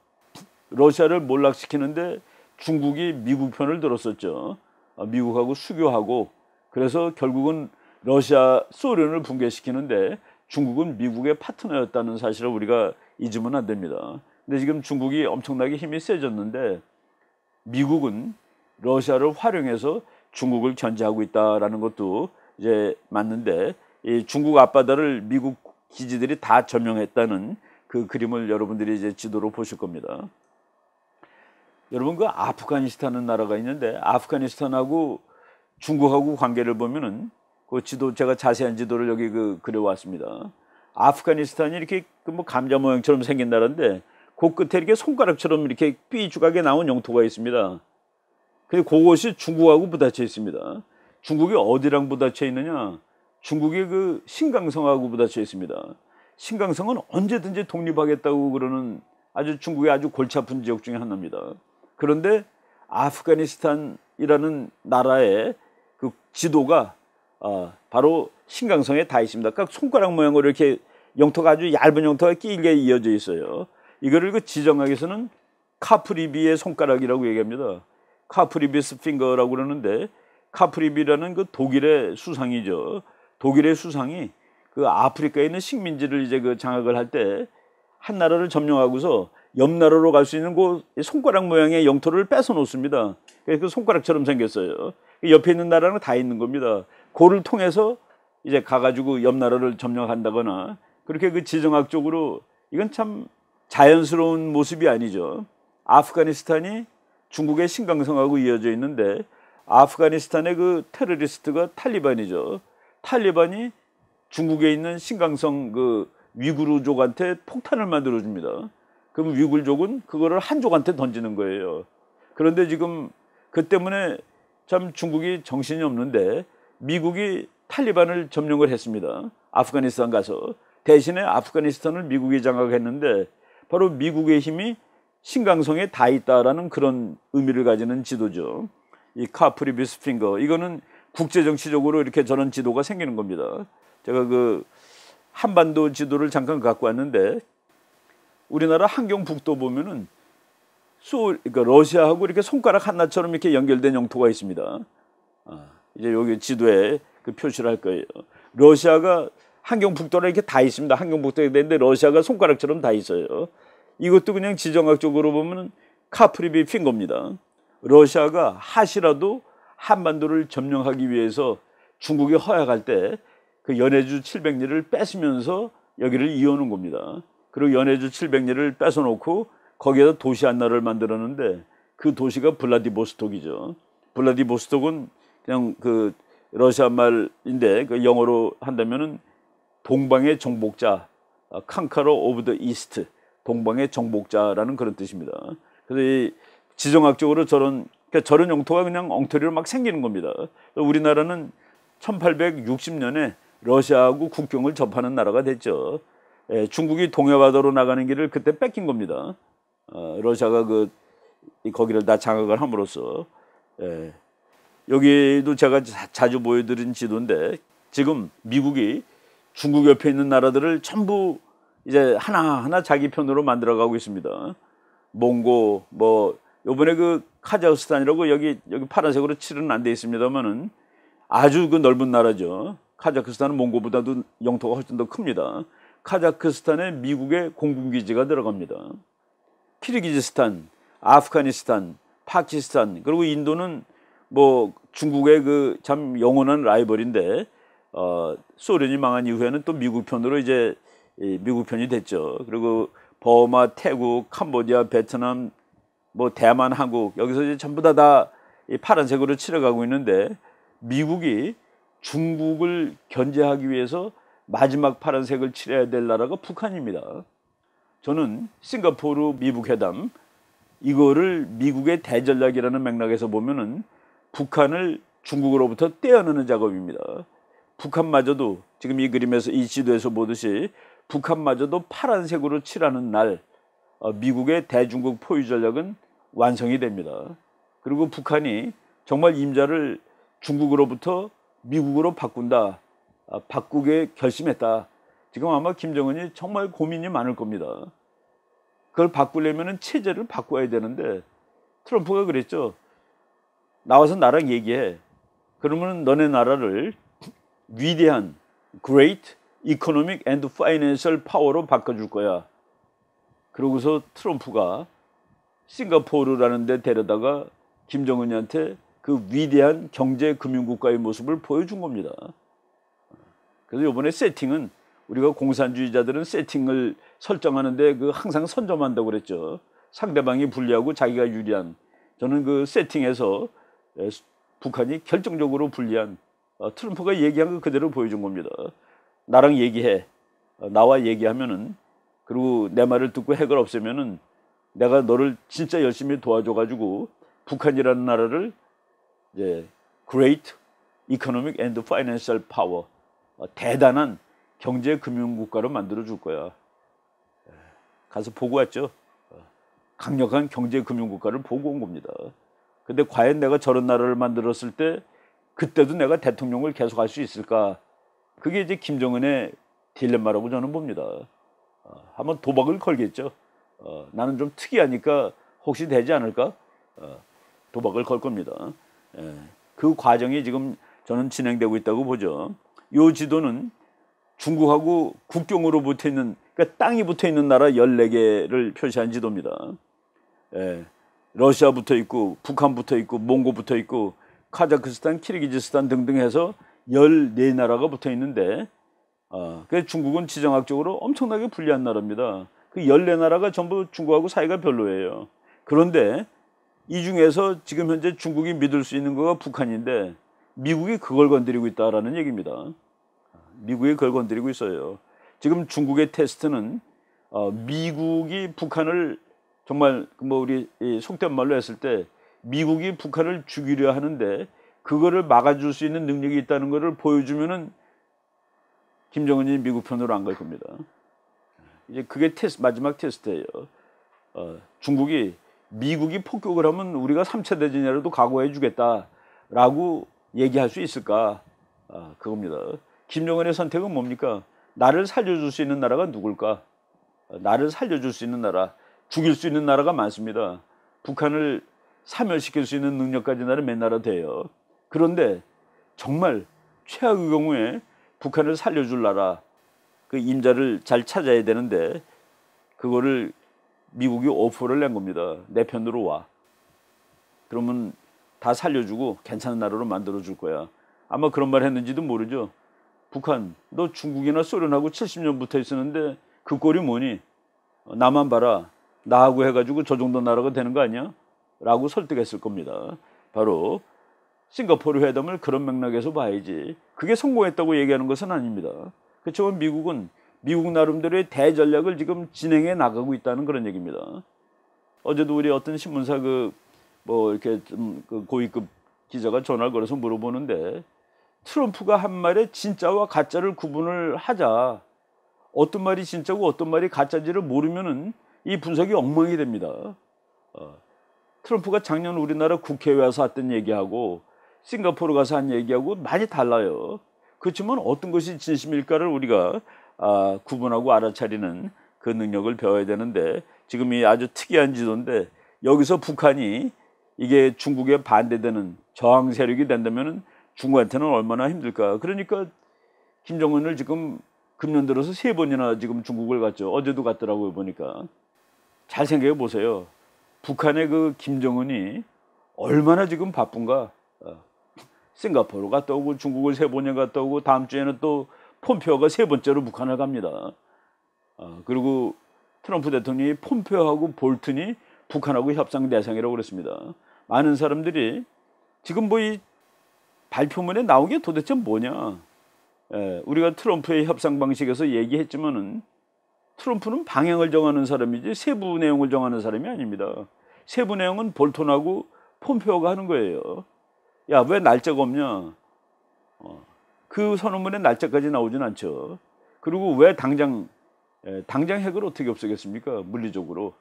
러시아를 몰락시키는데 중국이 미국 편을 들었었죠. 어, 미국하고 수교하고 그래서 결국은 러시아 소련을 붕괴시키는데 중국은 미국의 파트너였다는 사실을 우리가 잊으면 안 됩니다. 근데 지금 중국이 엄청나게 힘이 세졌는데 미국은 러시아를 활용해서 중국을 견제하고 있다라는 것도 이제 맞는데 이 중국 앞바다를 미국 기지들이 다 점령했다는 그 그림을 여러분들이 이제 지도로 보실 겁니다. 여러분 그 아프가니스탄은 나라가 있는데 아프가니스탄하고 중국하고 관계를 보면은 그 지도 제가 자세한 지도를 여기 그 그려왔습니다. 아프가니스탄이 이렇게 그 뭐 감자 모양처럼 생긴 나라인데 그 끝에 이렇게 손가락처럼 이렇게 삐죽하게 나온 영토가 있습니다. 근데 그것이 중국하고 부딪혀 있습니다. 중국이 어디랑 부딪혀 있느냐? 중국의 그 신강성하고 부딪혀 있습니다. 신강성은 언제든지 독립하겠다고 그러는 아주 중국의 아주 골치 아픈 지역 중에 하나입니다. 그런데 아프가니스탄이라는 나라의 그 지도가 어, 바로 신강성에 다이습니다그 그러니까 손가락 모양으로 이렇게 영토가 아주 얇은 영토가 끼게 이어져 있어요. 이거를 그지정하기위해서는 카프리비의 손가락이라고 얘기합니다. 카프리비스 핑거라고 그러는데 카프리비라는 그 독일의 수상이죠. 독일의 수상이 그 아프리카에 있는 식민지를 이제 그 장악을 할 때 한 나라를 점령하고서 옆 나라로 갈 수 있는 그 손가락 모양의 영토를 뺏어 놓습니다. 그래서 그 손가락처럼 생겼어요. 그 옆에 있는 나라는 다 있는 겁니다. 고를 통해서 이제 가가지고 옆 나라를 점령한다거나 그렇게 그 지정학적으로 이건 참 자연스러운 모습이 아니죠. 아프가니스탄이 중국의 신강성하고 이어져 있는데 아프가니스탄의 그 테러리스트가 탈리반이죠. 탈리반이 중국에 있는 신강성 그 위구르족한테 폭탄을 만들어 줍니다. 그럼 위구르족은 그거를 한족한테 던지는 거예요. 그런데 지금 그 때문에 참 중국이 정신이 없는데 미국이 탈리반을 점령을 했습니다. 아프가니스탄 가서 대신에 아프가니스탄을 미국이 장악했는데 바로 미국의 힘이 신강성에 다 있다라는 그런 의미를 가지는 지도죠. 이 카프리 비스핑거 이거는 국제 정치적으로 이렇게 저런 지도가 생기는 겁니다. 제가 그 한반도 지도를 잠깐 갖고 왔는데 우리나라 한경 북도 보면은 소 그러니까 러시아하고 이렇게 손가락 하나처럼 이렇게 연결된 영토가 있습니다. 아. 이제 여기 지도에 그 표시를 할 거예요. 러시아가 한경북도라 이렇게 다 있습니다. 한경북도에 되는데 러시아가 손가락처럼 다 있어요. 이것도 그냥 지정학적으로 보면 카프리비 핀 겁니다. 러시아가 하시라도 한반도를 점령하기 위해서 중국이 허약할 때 그 연해주 700리를 뺏으면서 여기를 이어놓은 겁니다. 그리고 연해주 700리를 뺏어놓고 거기에서 도시 하나를 만들었는데 그 도시가 블라디보스톡이죠. 블라디보스톡은 그냥 그 러시아 말인데 그 영어로 한다면은 동방의 정복자 칸카로 오브 더 이스트 동방의 정복자라는 그런 뜻입니다. 그래서 이 지정학적으로 저런 그러니까 저런 영토가 그냥 엉터리로 막 생기는 겁니다. 우리나라는 1860년에 러시아하고 국경을 접하는 나라가 됐죠. 예, 중국이 동해바다로 나가는 길을 그때 뺏긴 겁니다. 어, 러시아가 그 거기를 다 장악을 함으로써 예, 여기도 제가 자주 보여드린 지도인데 지금 미국이 중국 옆에 있는 나라들을 전부 이제 하나하나 자기 편으로 만들어가고 있습니다. 몽고 뭐 요번에 그 카자흐스탄이라고 여기 여기 파란색으로 칠은 안 돼 있습니다만은 아주 그 넓은 나라죠. 카자흐스탄은 몽고보다도 영토가 훨씬 더 큽니다. 카자흐스탄에 미국의 공군기지가 들어갑니다. 키르기즈스탄, 아프가니스탄, 파키스탄 그리고 인도는 뭐 중국의 그 참 영원한 라이벌인데 어, 소련이 망한 이후에는 또 미국 편으로 이제 미국 편이 됐죠. 그리고 버마, 태국, 캄보디아, 베트남, 뭐 대만, 한국 여기서 이제 전부 다다 파란색으로 칠해가고 있는데 미국이 중국을 견제하기 위해서 마지막 파란색을 칠해야 될 나라가 북한입니다. 저는 싱가포르 미북 회담 이거를 미국의 대전략이라는 맥락에서 보면은 북한을 중국으로부터 떼어내는 작업입니다. 북한마저도 지금 이 그림에서 이 지도에서 보듯이 북한마저도 파란색으로 칠하는 날 어, 미국의 대중국 포위 전략은 완성이 됩니다. 그리고 북한이 정말 임자를 중국으로부터 미국으로 바꾼다. 아, 바꾸게 결심했다. 지금 아마 김정은이 정말 고민이 많을 겁니다. 그걸 바꾸려면 체제를 바꿔야 되는데 트럼프가 그랬죠. 나와서 나랑 얘기해. 그러면 너네 나라를 위대한 great economic and financial power로 바꿔줄 거야. 그러고서 트럼프가 싱가포르라는 데 데려다가 김정은이한테 그 위대한 경제 금융국가의 모습을 보여준 겁니다. 그래서 이번에 세팅은 우리가 공산주의자들은 세팅을 설정하는데 그 항상 선점한다고 그랬죠. 상대방이 불리하고 자기가 유리한 저는 그 세팅에서 북한이 결정적으로 불리한 어, 트럼프가 얘기한 거 그대로 보여준 겁니다. 나랑 얘기해. 어, 나와 얘기하면은 그리고 내 말을 듣고 핵을 없애면은 내가 너를 진짜 열심히 도와줘가지고 북한이라는 나라를 이제 Great Economic and Financial Power 어, 대단한 경제 금융 국가로 만들어 줄 거야. 가서 보고 왔죠. 강력한 경제 금융 국가를 보고 온 겁니다. 근데 과연 내가 저런 나라를 만들었을 때 그때도 내가 대통령을 계속할 수 있을까? 그게 이제 김정은의 딜레마라고 저는 봅니다. 어, 한번 도박을 걸겠죠. 어, 나는 좀 특이하니까 혹시 되지 않을까? 어, 도박을 걸 겁니다. 예, 그 과정이 지금 저는 진행되고 있다고 보죠. 이 지도는 중국하고 국경으로 붙어 있는 그러니까 땅이 붙어 있는 나라 14개를 표시한 지도입니다. 예. 러시아 붙어 있고 북한 붙어 있고 몽고 붙어 있고 카자크스탄, 키르기즈스탄 등등 해서 14나라가 붙어 있는데 아, 중국은 지정학적으로 엄청나게 불리한 나라입니다. 그 14나라가 전부 중국하고 사이가 별로예요. 그런데 이 중에서 지금 현재 중국이 믿을 수 있는 거가 북한인데 미국이 그걸 건드리고 있다라는 얘기입니다. 미국이 그걸 건드리고 있어요. 지금 중국의 테스트는 어, 미국이 북한을 정말 뭐 우리 속된 말로 했을 때 미국이 북한을 죽이려 하는데 그거를 막아줄 수 있는 능력이 있다는 것을 보여주면은 김정은이 미국 편으로 안 갈 겁니다. 이제 그게 테스트, 마지막 테스트예요. 어, 중국이 미국이 폭격을 하면 우리가 3차 대전이라도 각오해 주겠다라고 얘기할 수 있을까? 아, 그겁니다. 김정은의 선택은 뭡니까? 나를 살려줄 수 있는 나라가 누굴까? 어, 나를 살려줄 수 있는 나라. 죽일 수 있는 나라가 많습니다. 북한을 사멸시킬 수 있는 능력까지 나는 맨 나라 돼요. 그런데 정말 최악의 경우에 북한을 살려줄 나라 그 임자를 잘 찾아야 되는데 그거를 미국이 오퍼를 낸 겁니다. 내 편으로 와. 그러면 다 살려주고 괜찮은 나라로 만들어 줄 거야. 아마 그런 말 했는지도 모르죠. 북한 너 중국이나 소련하고 70년 붙어 있었는데 그 꼴이 뭐니? 나만 봐라. 나하고 해가지고 저 정도 나라가 되는 거 아니야? 라고 설득했을 겁니다. 바로 싱가포르 회담을 그런 맥락에서 봐야지. 그게 성공했다고 얘기하는 것은 아닙니다. 그렇지만 미국은 미국 나름대로의 대전략을 지금 진행해 나가고 있다는 그런 얘기입니다. 어제도 우리 어떤 신문사 그 뭐 이렇게 좀 그 고위급 기자가 전화를 걸어서 물어보는데 트럼프가 한 말에 진짜와 가짜를 구분을 하자. 어떤 말이 진짜고 어떤 말이 가짜지를 모르면은 이 분석이 엉망이 됩니다. 어. 트럼프가 작년 우리나라 국회에 와서 했던 얘기하고 싱가포르 가서 한 얘기하고 많이 달라요. 그렇지만 어떤 것이 진심일까를 우리가 아, 구분하고 알아차리는 그 능력을 배워야 되는데 지금 이 아주 특이한 지도인데 여기서 북한이 이게 중국에 반대되는 저항 세력이 된다면 중국한테는 얼마나 힘들까. 그러니까 김정은을 지금 금년 들어서 세 번이나 지금 중국을 갔죠. 어제도 갔더라고요 보니까. 잘 생각해 보세요. 북한의 그 김정은이 얼마나 지금 바쁜가. 어. 싱가포르 갔다 오고 중국을 세 번에 갔다 오고 다음 주에는 또 폼페오가 세 번째로 북한을 갑니다. 어, 그리고 트럼프 대통령이 폼페오하고 볼튼이 북한하고 협상 대상이라고 그랬습니다. 많은 사람들이 지금 뭐 이 발표문에 나오게 도대체 뭐냐. 에, 예, 우리가 트럼프의 협상 방식에서 얘기했지만은 트럼프는 방향을 정하는 사람이지 세부 내용을 정하는 사람이 아닙니다. 세부 내용은 볼턴하고 폼페오가 하는 거예요. 야, 왜 날짜가 없냐? 어, 그 선언문에 날짜까지 나오진 않죠. 그리고 왜 당장, 에, 예, 당장 핵을 어떻게 없애겠습니까? 물리적으로.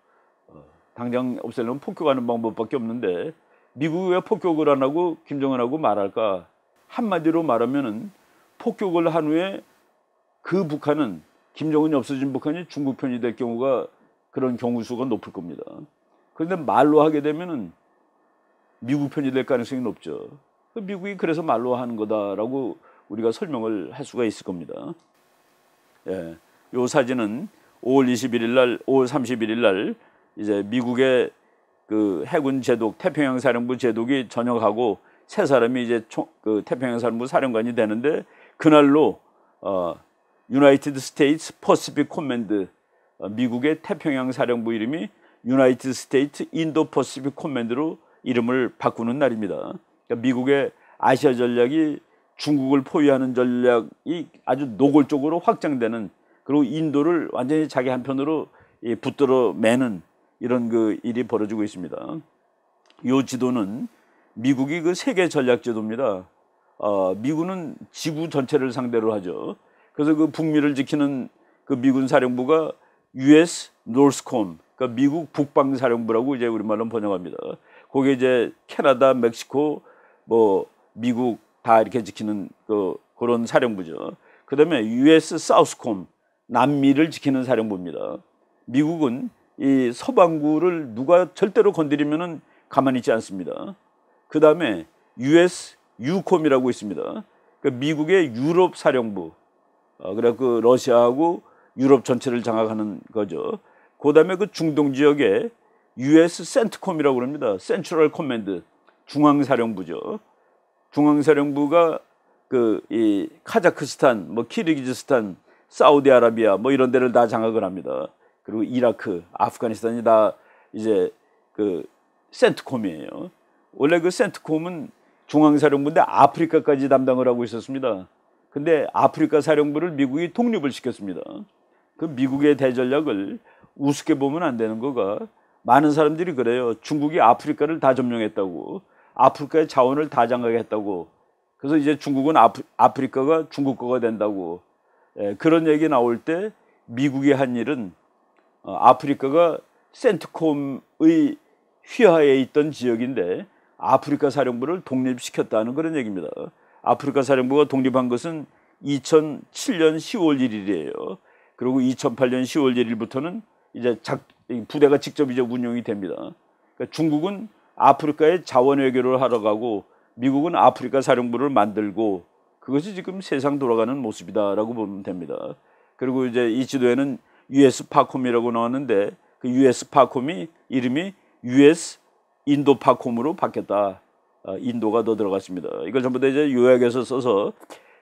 어, 당장 없애려면 폭격하는 방법밖에 없는데, 미국이 왜 폭격을 안 하고 김정은하고 말할까? 한마디로 말하면은 폭격을 한 후에 그 북한은 김정은이 없어진 북한이 중국 편이 될 경우가 그런 경우 수가 높을 겁니다. 그런데 말로 하게 되면은 미국 편이 될 가능성이 높죠. 그 미국이 그래서 말로 하는 거다라고 우리가 설명을 할 수가 있을 겁니다. 예. 요 사진은 5월 21일 날, 5월 31일 날 이제 미국의 그 해군 제독 태평양 사령부 제독이 전역하고 세 사람이 이제 총, 그 태평양 사령부 사령관이 되는데 그날로 어 유나이티드 스테이츠 퍼시픽 코맨드 미국의 태평양 사령부 이름이 유나이티드 스테이트 인도 퍼시픽 코맨드로 이름을 바꾸는 날입니다. 그러니까 미국의 아시아 전략이 중국을 포위하는 전략이 아주 노골적으로 확장되는 그리고 인도를 완전히 자기 한편으로 붙들어 매는 이런 그 일이 벌어지고 있습니다. 이 지도는 미국이 그 세계 전략 지도입니다 어, 미국은 지구 전체를 상대로 하죠. 그래서 그 북미를 지키는 그 미군 사령부가 U.S. 노스콤, 그러니까 미국 북방 사령부라고 이제 우리말로 번역합니다. 거기에 이제 캐나다, 멕시코, 뭐 미국 다 이렇게 지키는 그 그런 사령부죠. 그다음에 U.S. 사우스콤, 남미를 지키는 사령부입니다. 미국은 이 서방구를 누가 절대로 건드리면은 가만히 있지 않습니다. 그 다음에 US 유콤이라고 있습니다. 그러니까 미국의 유럽 사령부, 어, 그래 그 러시아하고 유럽 전체를 장악하는 거죠. 그다음에 그 중동 지역에 US 센트콤이라고 그럽니다. 센트럴 코맨드 중앙사령부죠. 중앙사령부가 그 이 카자크스탄, 뭐 키르기즈스탄, 사우디아라비아 뭐 이런 데를 다 장악을 합니다. 그리고 이라크, 아프가니스탄이 다 이제 그 센트콤이에요. 원래 그 센트콤은 중앙사령부인데 아프리카까지 담당을 하고 있었습니다. 근데 아프리카 사령부를 미국이 독립을 시켰습니다. 그 미국의 대전략을 우습게 보면 안 되는 거가 많은 사람들이 그래요. 중국이 아프리카를 다 점령했다고. 아프리카의 자원을 다 장악했다고. 그래서 이제 중국은 아프, 아프리카가 중국 거가 된다고. 예, 그런 얘기 나올 때 미국이 한 일은 어, 아프리카가 센트콤의 휘하에 있던 지역인데 아프리카 사령부를 독립시켰다는 그런 얘기입니다. 아프리카 사령부가 독립한 것은 2007년 10월 1일이에요. 그리고 2008년 10월 1일부터는 이제 작, 부대가 직접 이제 운용이 됩니다. 그러니까 중국은 아프리카의 자원 외교를 하러 가고 미국은 아프리카 사령부를 만들고 그것이 지금 세상 돌아가는 모습이다라고 보면 됩니다. 그리고 이제 이 지도에는 US 파콤이라고 나왔는데 그 US 파콤이 이름이 US 인도 파콤으로 바뀌었다. 아, 인도가 더 들어갔습니다. 이걸 전부 다 이제 요약해서 써서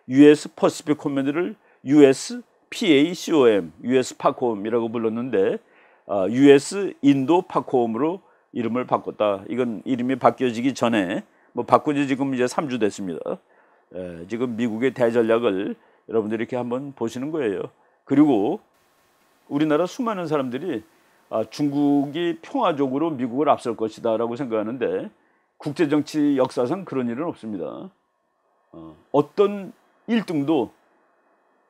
US 퍼시픽 커뮤니티를 US PACOM, US 파콤이라고 불렀는데 아, US 인도 파콤으로 이름을 바꿨다. 이건 이름이 바뀌어지기 전에 뭐 바꾼 지 지금 이제 3주 됐습니다. 예, 지금 미국의 대전략을 여러분들이 이렇게 한번 보시는 거예요. 그리고 우리나라 수많은 사람들이 아, 중국이 평화적으로 미국을 앞설 것이다라고 생각하는데 국제 정치 역사상 그런 일은 없습니다. 어, 어떤 1등도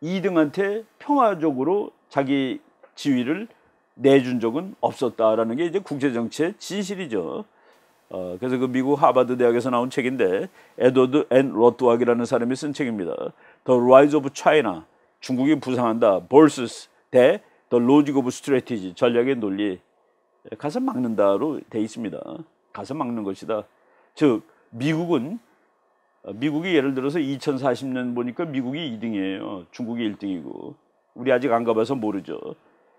2등한테 평화적으로 자기 지위를 내준 적은 없었다라는 게 이제 국제 정치의 진실이죠. 어, 그래서 그 미국 하버드 대학에서 나온 책인데 에드워드 앤 로트왁이라는 사람이 쓴 책입니다. The Rise of China 중국이 부상한다 vs 대 The Logic of Strategy 전략의 논리 가서 막는다로 돼 있습니다. 가서 막는 것이다. 즉 미국은 어, 미국이 예를 들어서 2040년 보니까 미국이 2등이에요. 중국이 1등이고 우리 아직 안 가봐서 모르죠.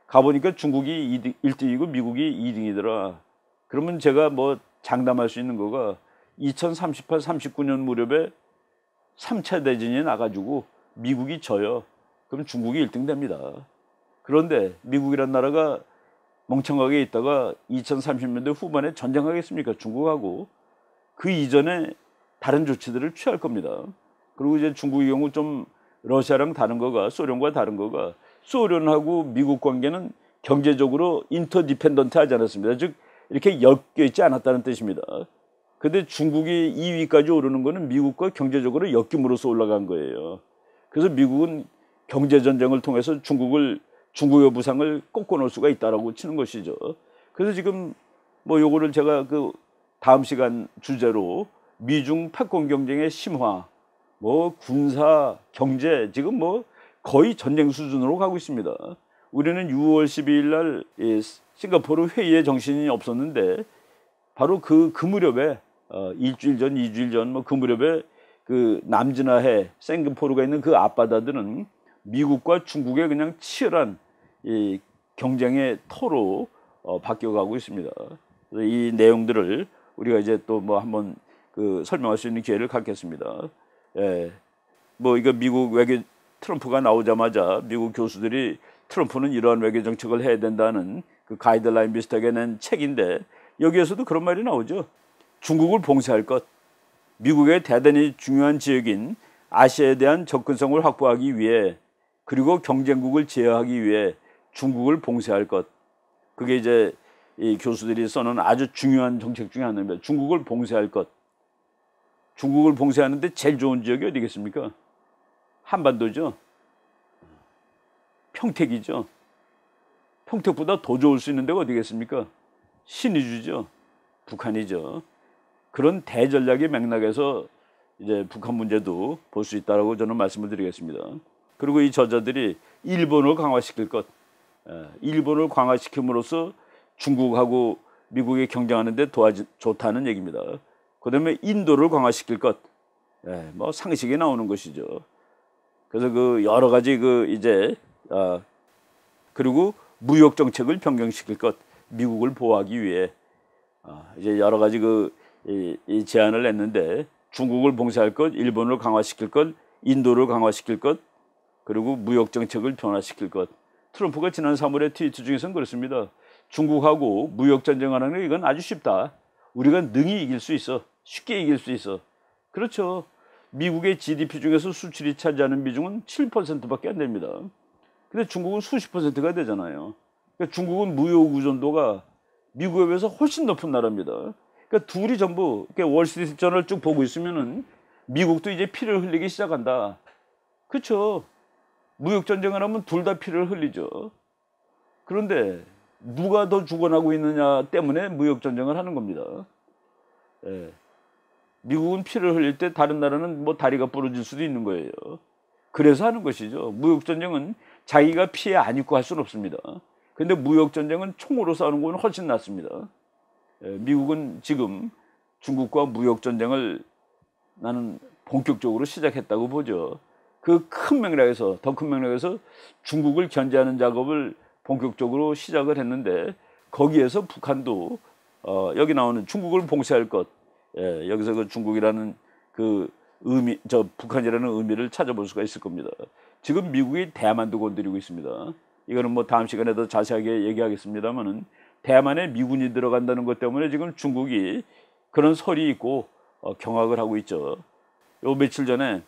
가보니까 중국이 2등, 1등이고 미국이 2등이더라. 그러면 제가 뭐 장담할 수 있는 거가 2038, 39년 무렵에 3차 대전이 나가지고 미국이 져요. 그럼 중국이 1등 됩니다. 그런데 미국이란 나라가 멍청하게 있다가 2030년대 후반에 전쟁하겠습니까? 중국하고 그 이전에 다른 조치들을 취할 겁니다. 그리고 이제 중국의 경우 좀 러시아랑 다른 거가 소련과 다른 거가 소련하고 미국 관계는 경제적으로 인터디펜던트 하지 않았습니다. 즉 이렇게 엮여 있지 않았다는 뜻입니다. 근데 중국이 2위까지 오르는 거는 미국과 경제적으로 엮임으로써 올라간 거예요. 그래서 미국은 경제 전쟁을 통해서 중국을 중국의 부상을 꺾어 놓을 수가 있다라고 치는 것이죠. 그래서 지금 뭐 요거를 제가 그 다음 시간 주제로 미중 패권 경쟁의 심화, 뭐 군사, 경제 지금 뭐 거의 전쟁 수준으로 가고 있습니다. 우리는 6월 12일 날 싱가포르 회의에 정신이 없었는데 바로 그그 그 무렵에 어, 일주일 전, 이주일 전 뭐 그 무렵에 그 남진아해 싱가포르가 있는 그 앞바다들은 미국과 중국의 그냥 치열한 이 경쟁의 터로 어, 바뀌어가고 있습니다. 이 내용들을 우리가 이제 또 뭐 한번 그 설명할 수 있는 기회를 갖겠습니다. 예. 뭐 이거 미국 외교 트럼프가 나오자마자 미국 교수들이 트럼프는 이러한 외교 정책을 해야 된다는 그 가이드라인 비슷하게 낸 책인데 여기에서도 그런 말이 나오죠. 중국을 봉쇄할 것, 미국의 대단히 중요한 지역인 아시아에 대한 접근성을 확보하기 위해 그리고 경쟁국을 제어하기 위해 중국을 봉쇄할 것. 그게 이제 이 교수들이 써놓은 아주 중요한 정책 중에 하나입니다. 중국을 봉쇄할 것. 중국을 봉쇄하는데 제일 좋은 지역이 어디겠습니까? 한반도죠. 평택이죠. 평택보다 더 좋을 수 있는 데가 어디겠습니까? 신의주죠. 북한이죠. 그런 대전략의 맥락에서 이제 북한 문제도 볼 수 있다라고 저는 말씀을 드리겠습니다. 그리고 이 저자들이 일본을 강화시킬 것, 예, 일본을 강화시킴으로써 중국하고 미국이 경쟁하는데 도와주 좋다는 얘기입니다. 그다음에 인도를 강화시킬 것, 예, 뭐 상식이 나오는 것이죠. 그래서 그 여러 가지 그 이제 아, 그리고 무역 정책을 변경시킬 것, 미국을 보호하기 위해 아, 이제 여러 가지 그 이, 이 제안을 했는데 중국을 봉쇄할 것, 일본을 강화시킬 것, 인도를 강화시킬 것, 그리고 무역 정책을 변화시킬 것. 트럼프가 지난 3월에 트위트 중에서는 그렇습니다. 중국하고 무역전쟁하는 건 이건 아주 쉽다. 우리가 능히 이길 수 있어. 쉽게 이길 수 있어. 그렇죠. 미국의 GDP 중에서 수출이 차지하는 비중은 7%밖에 안 됩니다. 근데 중국은 수십 퍼센트가 되잖아요. 그러니까 중국은 무역 의존도가 미국에 비해서 훨씬 높은 나라입니다. 그러니까 둘이 전부 그러니 월스트리트 저널 쭉 보고 있으면은 미국도 이제 피를 흘리기 시작한다. 그렇죠. 무역 전쟁을 하면 둘 다 피를 흘리죠. 그런데 누가 더주관하고 있느냐 때문에 무역 전쟁을 하는 겁니다. 예. 미국은 피를 흘릴 때 다른 나라는 뭐 다리가 부러질 수도 있는 거예요. 그래서 하는 것이죠. 무역 전쟁은 자기가 피해 안 입고 할 수는 없습니다. 근데 무역 전쟁은 총으로 싸우는 건 훨씬 낫습니다. 예. 미국은 지금 중국과 무역 전쟁을 나는 본격적으로 시작했다고 보죠. 그 큰 맥락에서 더 큰 맥락에서 중국을 견제하는 작업을 본격적으로 시작을 했는데 거기에서 북한도 어, 여기 나오는 중국을 봉쇄할 것 예, 여기서 그 중국이라는 그 의미 저 북한이라는 의미를 찾아볼 수가 있을 겁니다. 지금 미국이 대만도 건드리고 있습니다. 이거는 뭐 다음 시간에 더 자세하게 얘기하겠습니다만은 대만에 미군이 들어간다는 것 때문에 지금 중국이 그런 설이 있고 어, 경악을 하고 있죠. 요 며칠 전에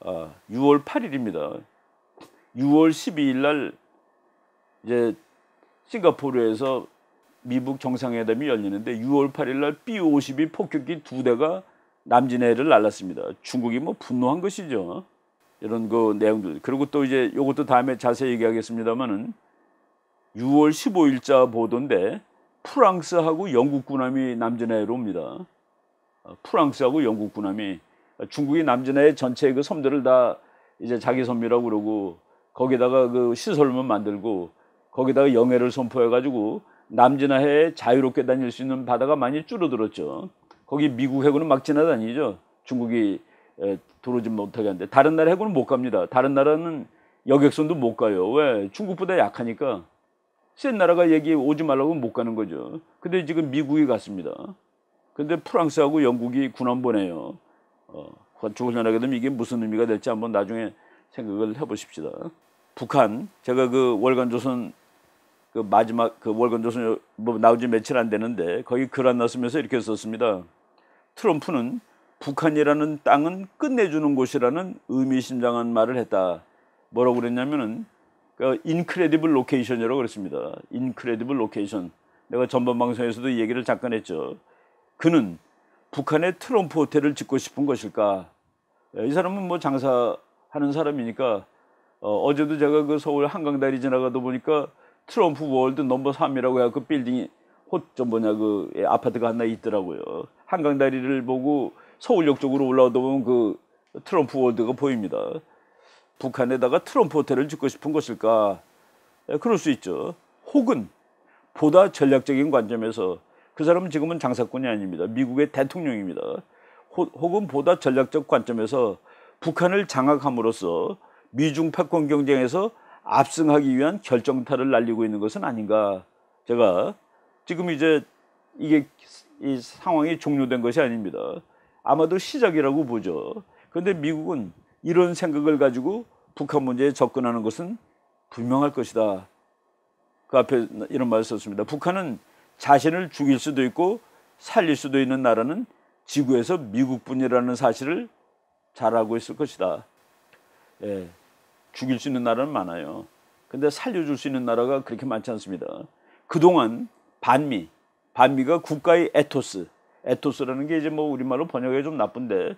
어, 6월 8일입니다. 6월 12일 날 이제 싱가포르에서 미북 정상회담이 열리는데 6월 8일 날 B-52 폭격기 두 대가 남진해를 날랐습니다. 중국이 뭐 분노한 것이죠. 이런 그 내용들. 그리고 또 이제 이것도 다음에 자세히 얘기하겠습니다만은 6월 15일자 보도인데 프랑스하고 영국 군함이 남진해로 옵니다. 아, 프랑스하고 영국 군함이 중국이 남진해 전체 의그 섬들을 다 이제 자기 섬이라고 그러고 거기다가 그시설물 만들고 거기다가 영해를 선포해가지고 남진하에 자유롭게 다닐 수 있는 바다가 많이 줄어들었죠. 거기 미국 해군은 막 지나다니죠. 중국이 들어오지 못하게 하는데 다른 나라 해군은 못 갑니다. 다른 나라는 여객선도 못 가요. 왜? 중국보다 약하니까 센 나라가 얘기 오지 말라고 못 가는 거죠. 근데 지금 미국이 갔습니다. 근데 프랑스하고 영국이 군함 보내요. 어, 조선하게 되면 이게 무슨 의미가 될지 한번 나중에 생각을 해보십시다. 북한 제가 그 월간조선 그 마지막 그 월간 조선 뭐 나오지 며칠 안 되는데 거기 글 안 났으면서 이렇게 썼습니다. 트럼프는 북한이라는 땅은 끝내주는 곳이라는 의미심장한 말을 했다. 뭐라고 그랬냐면은 그 인크레디블 로케이션이라고 그랬습니다. 인크레디블 로케이션. 내가 전번 방송에서도 얘기를 잠깐 했죠. 그는 북한에 트럼프 호텔을 짓고 싶은 것일까? 예, 이 사람은 뭐 장사하는 사람이니까 어, 어제도 제가 그 서울 한강다리 지나가다 보니까 트럼프 월드 넘버 3이라고 해그 빌딩이 호저 뭐냐 그 예, 아파트가 하나 있더라고요. 한강 다리를 보고 서울역 쪽으로 올라오다 보면 그 트럼프 월드가 보입니다. 북한에다가 트럼프 호텔을 짓고 싶은 것일까? 예, 그럴 수 있죠. 혹은 보다 전략적인 관점에서 그 사람은 지금은 장사꾼이 아닙니다. 미국의 대통령입니다. 호, 혹은 보다 전략적 관점에서 북한을 장악함으로써 미중 패권 경쟁에서 압승하기 위한 결정타를 날리고 있는 것은 아닌가 제가 지금 이제 이게 이 상황이 종료된 것이 아닙니다. 아마도 시작이라고 보죠. 그런데 미국은 이런 생각을 가지고 북한 문제에 접근하는 것은 분명할 것이다. 그 앞에 이런 말을 썼습니다. 북한은 자신을 죽일 수도 있고 살릴 수도 있는 나라는 지구에서 미국뿐이라는 사실을 잘 알고 있을 것이다. 예. 죽일 수 있는 나라는 많아요. 근데 살려줄 수 있는 나라가 그렇게 많지 않습니다. 그동안 반미, 반미가 국가의 에토스, 에토스라는 게 이제 뭐 우리말로 번역이 좀 나쁜데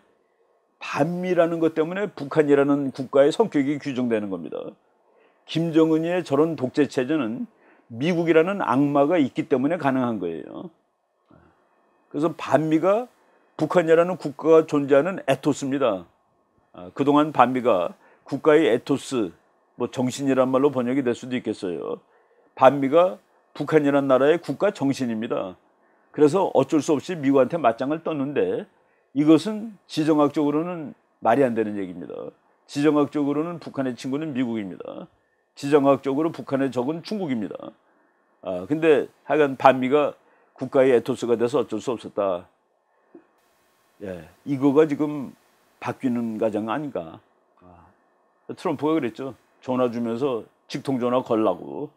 반미라는 것 때문에 북한이라는 국가의 성격이 규정되는 겁니다. 김정은이의 저런 독재 체제는 미국이라는 악마가 있기 때문에 가능한 거예요. 그래서 반미가 북한이라는 국가가 존재하는 에토스입니다. 아, 그동안 반미가 국가의 에토스, 뭐 정신이란 말로 번역이 될 수도 있겠어요. 반미가 북한이란 나라의 국가 정신입니다. 그래서 어쩔 수 없이 미국한테 맞짱을 떴는데 이것은 지정학적으로는 말이 안 되는 얘기입니다. 지정학적으로는 북한의 친구는 미국입니다. 지정학적으로 북한의 적은 중국입니다. 아, 근데 하여간 반미가 국가의 에토스가 돼서 어쩔 수 없었다. 예, 이거가 지금 바뀌는 과정 아닌가. 트럼프가 그랬죠. 전화 주면서 직통 전화 걸라고.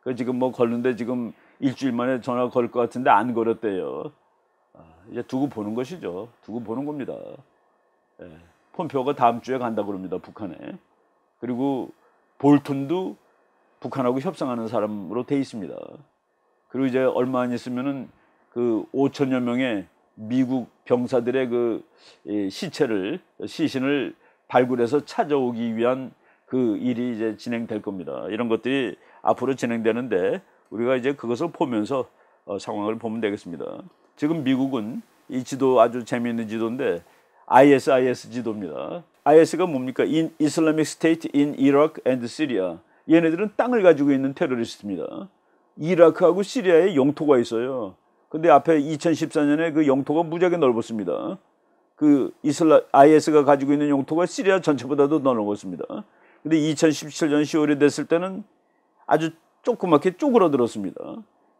그 지금 뭐 걸는데 지금 일주일 만에 전화 걸 것 같은데 안 걸었대요. 아, 이제 두고 보는 것이죠. 두고 보는 겁니다. 예. 폼페가 다음 주에 간다 그럽니다. 북한에. 그리고 볼턴도 북한하고 협상하는 사람으로 돼 있습니다. 그리고 이제 얼마 안 있으면은 그 5천여 명의 미국 병사들의 그 시체를 시신을 발굴해서 찾아오기 위한 그 일이 이제 진행될 겁니다. 이런 것들이 앞으로 진행되는데 우리가 이제 그것을 보면서 어, 상황을 보면 되겠습니다. 지금 미국은 이 지도 아주 재미있는 지도인데 ISIS 지도입니다. IS가 뭡니까? In Islamic State in Iraq and Syria. 얘네들은 땅을 가지고 있는 테러리스트입니다. 이라크하고 시리아에 영토가 있어요. 근데 앞에 2014년에 그 영토가 무지하게 넓었습니다. 그 이슬라 IS가 가지고 있는 용토가 시리아 전체보다도 더 넓었습니다. 근데 2017년 10월이 됐을 때는 아주 조그맣게 쪼그라들었습니다.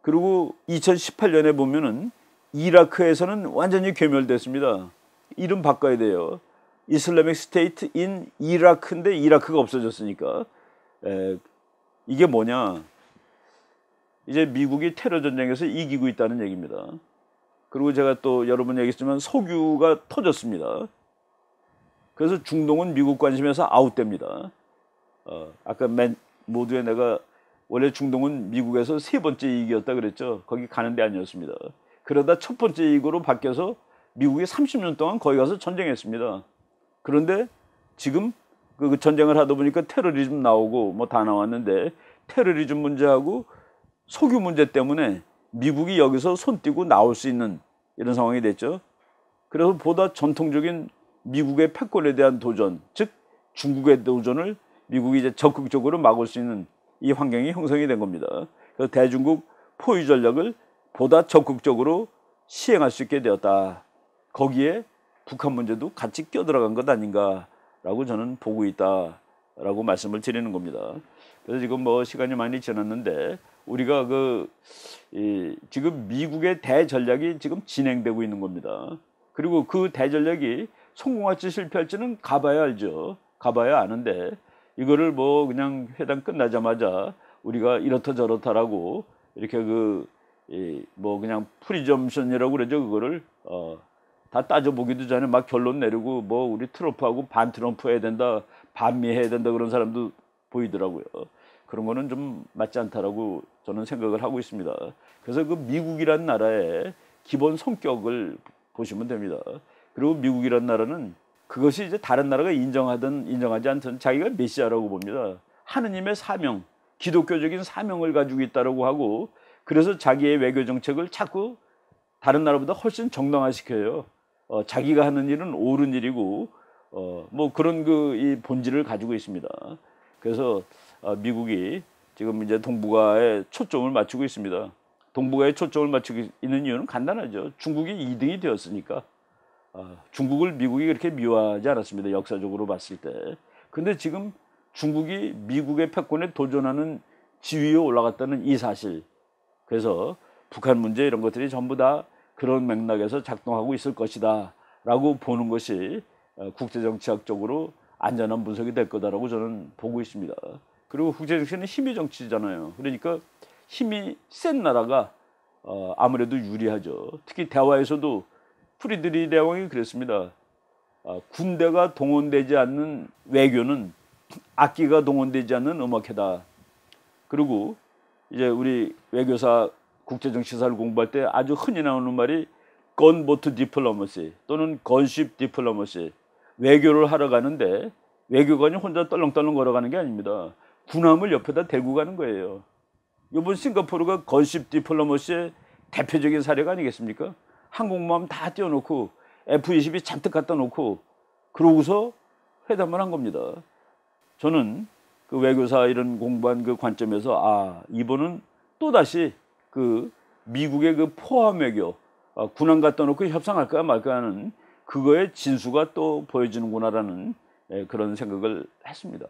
그리고 2018년에 보면은 이라크에서는 완전히 괴멸됐습니다. 이름 바꿔야 돼요. 이슬라믹 스테이트 인 이라크인데 이라크가 없어졌으니까 에, 이게 뭐냐 이제 미국이 테러 전쟁에서 이기고 있다는 얘기입니다. 그리고 제가 또 여러 번 얘기했지만 석유가 터졌습니다. 그래서 중동은 미국 관심에서 아웃됩니다. 어, 아까 맨 모두에 내가 원래 중동은 미국에서 세 번째 이익이었다 그랬죠. 거기 가는 데 아니었습니다. 그러다 첫 번째 이익으로 바뀌어서 미국이 30년 동안 거기 가서 전쟁했습니다. 그런데 지금 그, 그 전쟁을 하다 보니까 테러리즘 나오고 뭐 다 나왔는데 테러리즘 문제하고 석유 문제 때문에 미국이 여기서 손 떼고 나올 수 있는 이런 상황이 됐죠. 그래서 보다 전통적인 미국의 패권에 대한 도전, 즉 중국의 도전을 미국이 이제 적극적으로 막을 수 있는 이 환경이 형성이 된 겁니다. 그래서 대중국 포위 전략을 보다 적극적으로 시행할 수 있게 되었다. 거기에 북한 문제도 같이 껴들어간 것 아닌가라고 저는 보고 있다라고 말씀을 드리는 겁니다. 그래서 지금 뭐 시간이 많이 지났는데 우리가 그 이, 지금 미국의 대전략이 지금 진행되고 있는 겁니다. 그리고 그 대전략이 성공할지 실패할지는 가봐야 알죠. 가봐야 아는데 이거를 뭐 그냥 회담 끝나자마자 우리가 이렇다 저렇다라고 이렇게 그 이, 뭐 그냥 프리점션이라고 그러죠 그거를 어, 다 따져보기도 전에 막 결론 내리고 뭐 우리 트럼프하고 반 트럼프 해야 된다 반미 해야 된다 그런 사람도 보이더라고요. 그런 거는 좀 맞지 않다라고 저는 생각을 하고 있습니다. 그래서 그 미국이란 나라의 기본 성격을 보시면 됩니다. 그리고 미국이란 나라는 그것이 이제 다른 나라가 인정하든 인정하지 않든 자기가 메시아라고 봅니다. 하느님의 사명, 기독교적인 사명을 가지고 있다라고 하고 그래서 자기의 외교 정책을 자꾸 다른 나라보다 훨씬 정당화시켜요. 어, 자기가 하는 일은 옳은 일이고 어, 뭐 그런 그 이 본질을 가지고 있습니다. 그래서 어, 미국이 지금 이제 동북아에 초점을 맞추고 있습니다. 동북아에 초점을 맞추고 있는 이유는 간단하죠. 중국이 2등이 되었으니까. 아, 중국을 미국이 그렇게 미워하지 않았습니다. 역사적으로 봤을 때. 근데 지금 중국이 미국의 패권에 도전하는 지위에 올라갔다는 이 사실. 그래서 북한 문제 이런 것들이 전부 다 그런 맥락에서 작동하고 있을 것이다. 라고 보는 것이 어, 국제정치학적으로 안전한 분석이 될 거다라고 저는 보고 있습니다. 그리고 국제정치는 힘의 정치잖아요. 그러니까 힘이 센 나라가 어, 아무래도 유리하죠. 특히 대화에서도 프리드리 대왕이 그랬습니다. 어, 군대가 동원되지 않는 외교는 악기가 동원되지 않는 음악회다. 그리고 이제 우리 외교사 국제정치사를 공부할 때 아주 흔히 나오는 말이 건보트 디플로머시 또는 건십 디플로머시 외교를 하러 가는데 외교관이 혼자 떨렁떨렁 걸어가는 게 아닙니다. 군함을 옆에다 대고 가는 거예요. 이번 싱가포르가 건십 디플로머시의 대표적인 사례가 아니겠습니까? 항공모함 다 띄워놓고 F-22 잔뜩 갖다 놓고 그러고서 회담을 한 겁니다. 저는 그 외교사 이런 공부한 그 관점에서 아 이번은 또 다시 그 미국의 그 포함 외교 아, 군함 갖다 놓고 협상할까 말까 하는 그거의 진수가 또 보여지는구나라는 예, 그런 생각을 했습니다.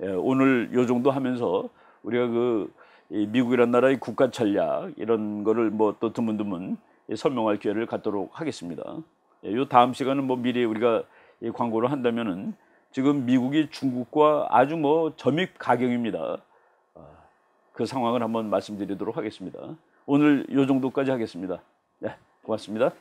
예, 오늘 요 정도 하면서 우리가 그 미국이란 나라의 국가 전략 이런 거를 뭐 또 드문드문 설명할 기회를 갖도록 하겠습니다. 예, 요 다음 시간은 뭐 미리 우리가 광고를 한다면은 지금 미국이 중국과 아주 뭐 점입 가격입니다그 아, 상황을 한번 말씀드리도록 하겠습니다. 오늘 요 정도까지 하겠습니다. 네, 고맙습니다.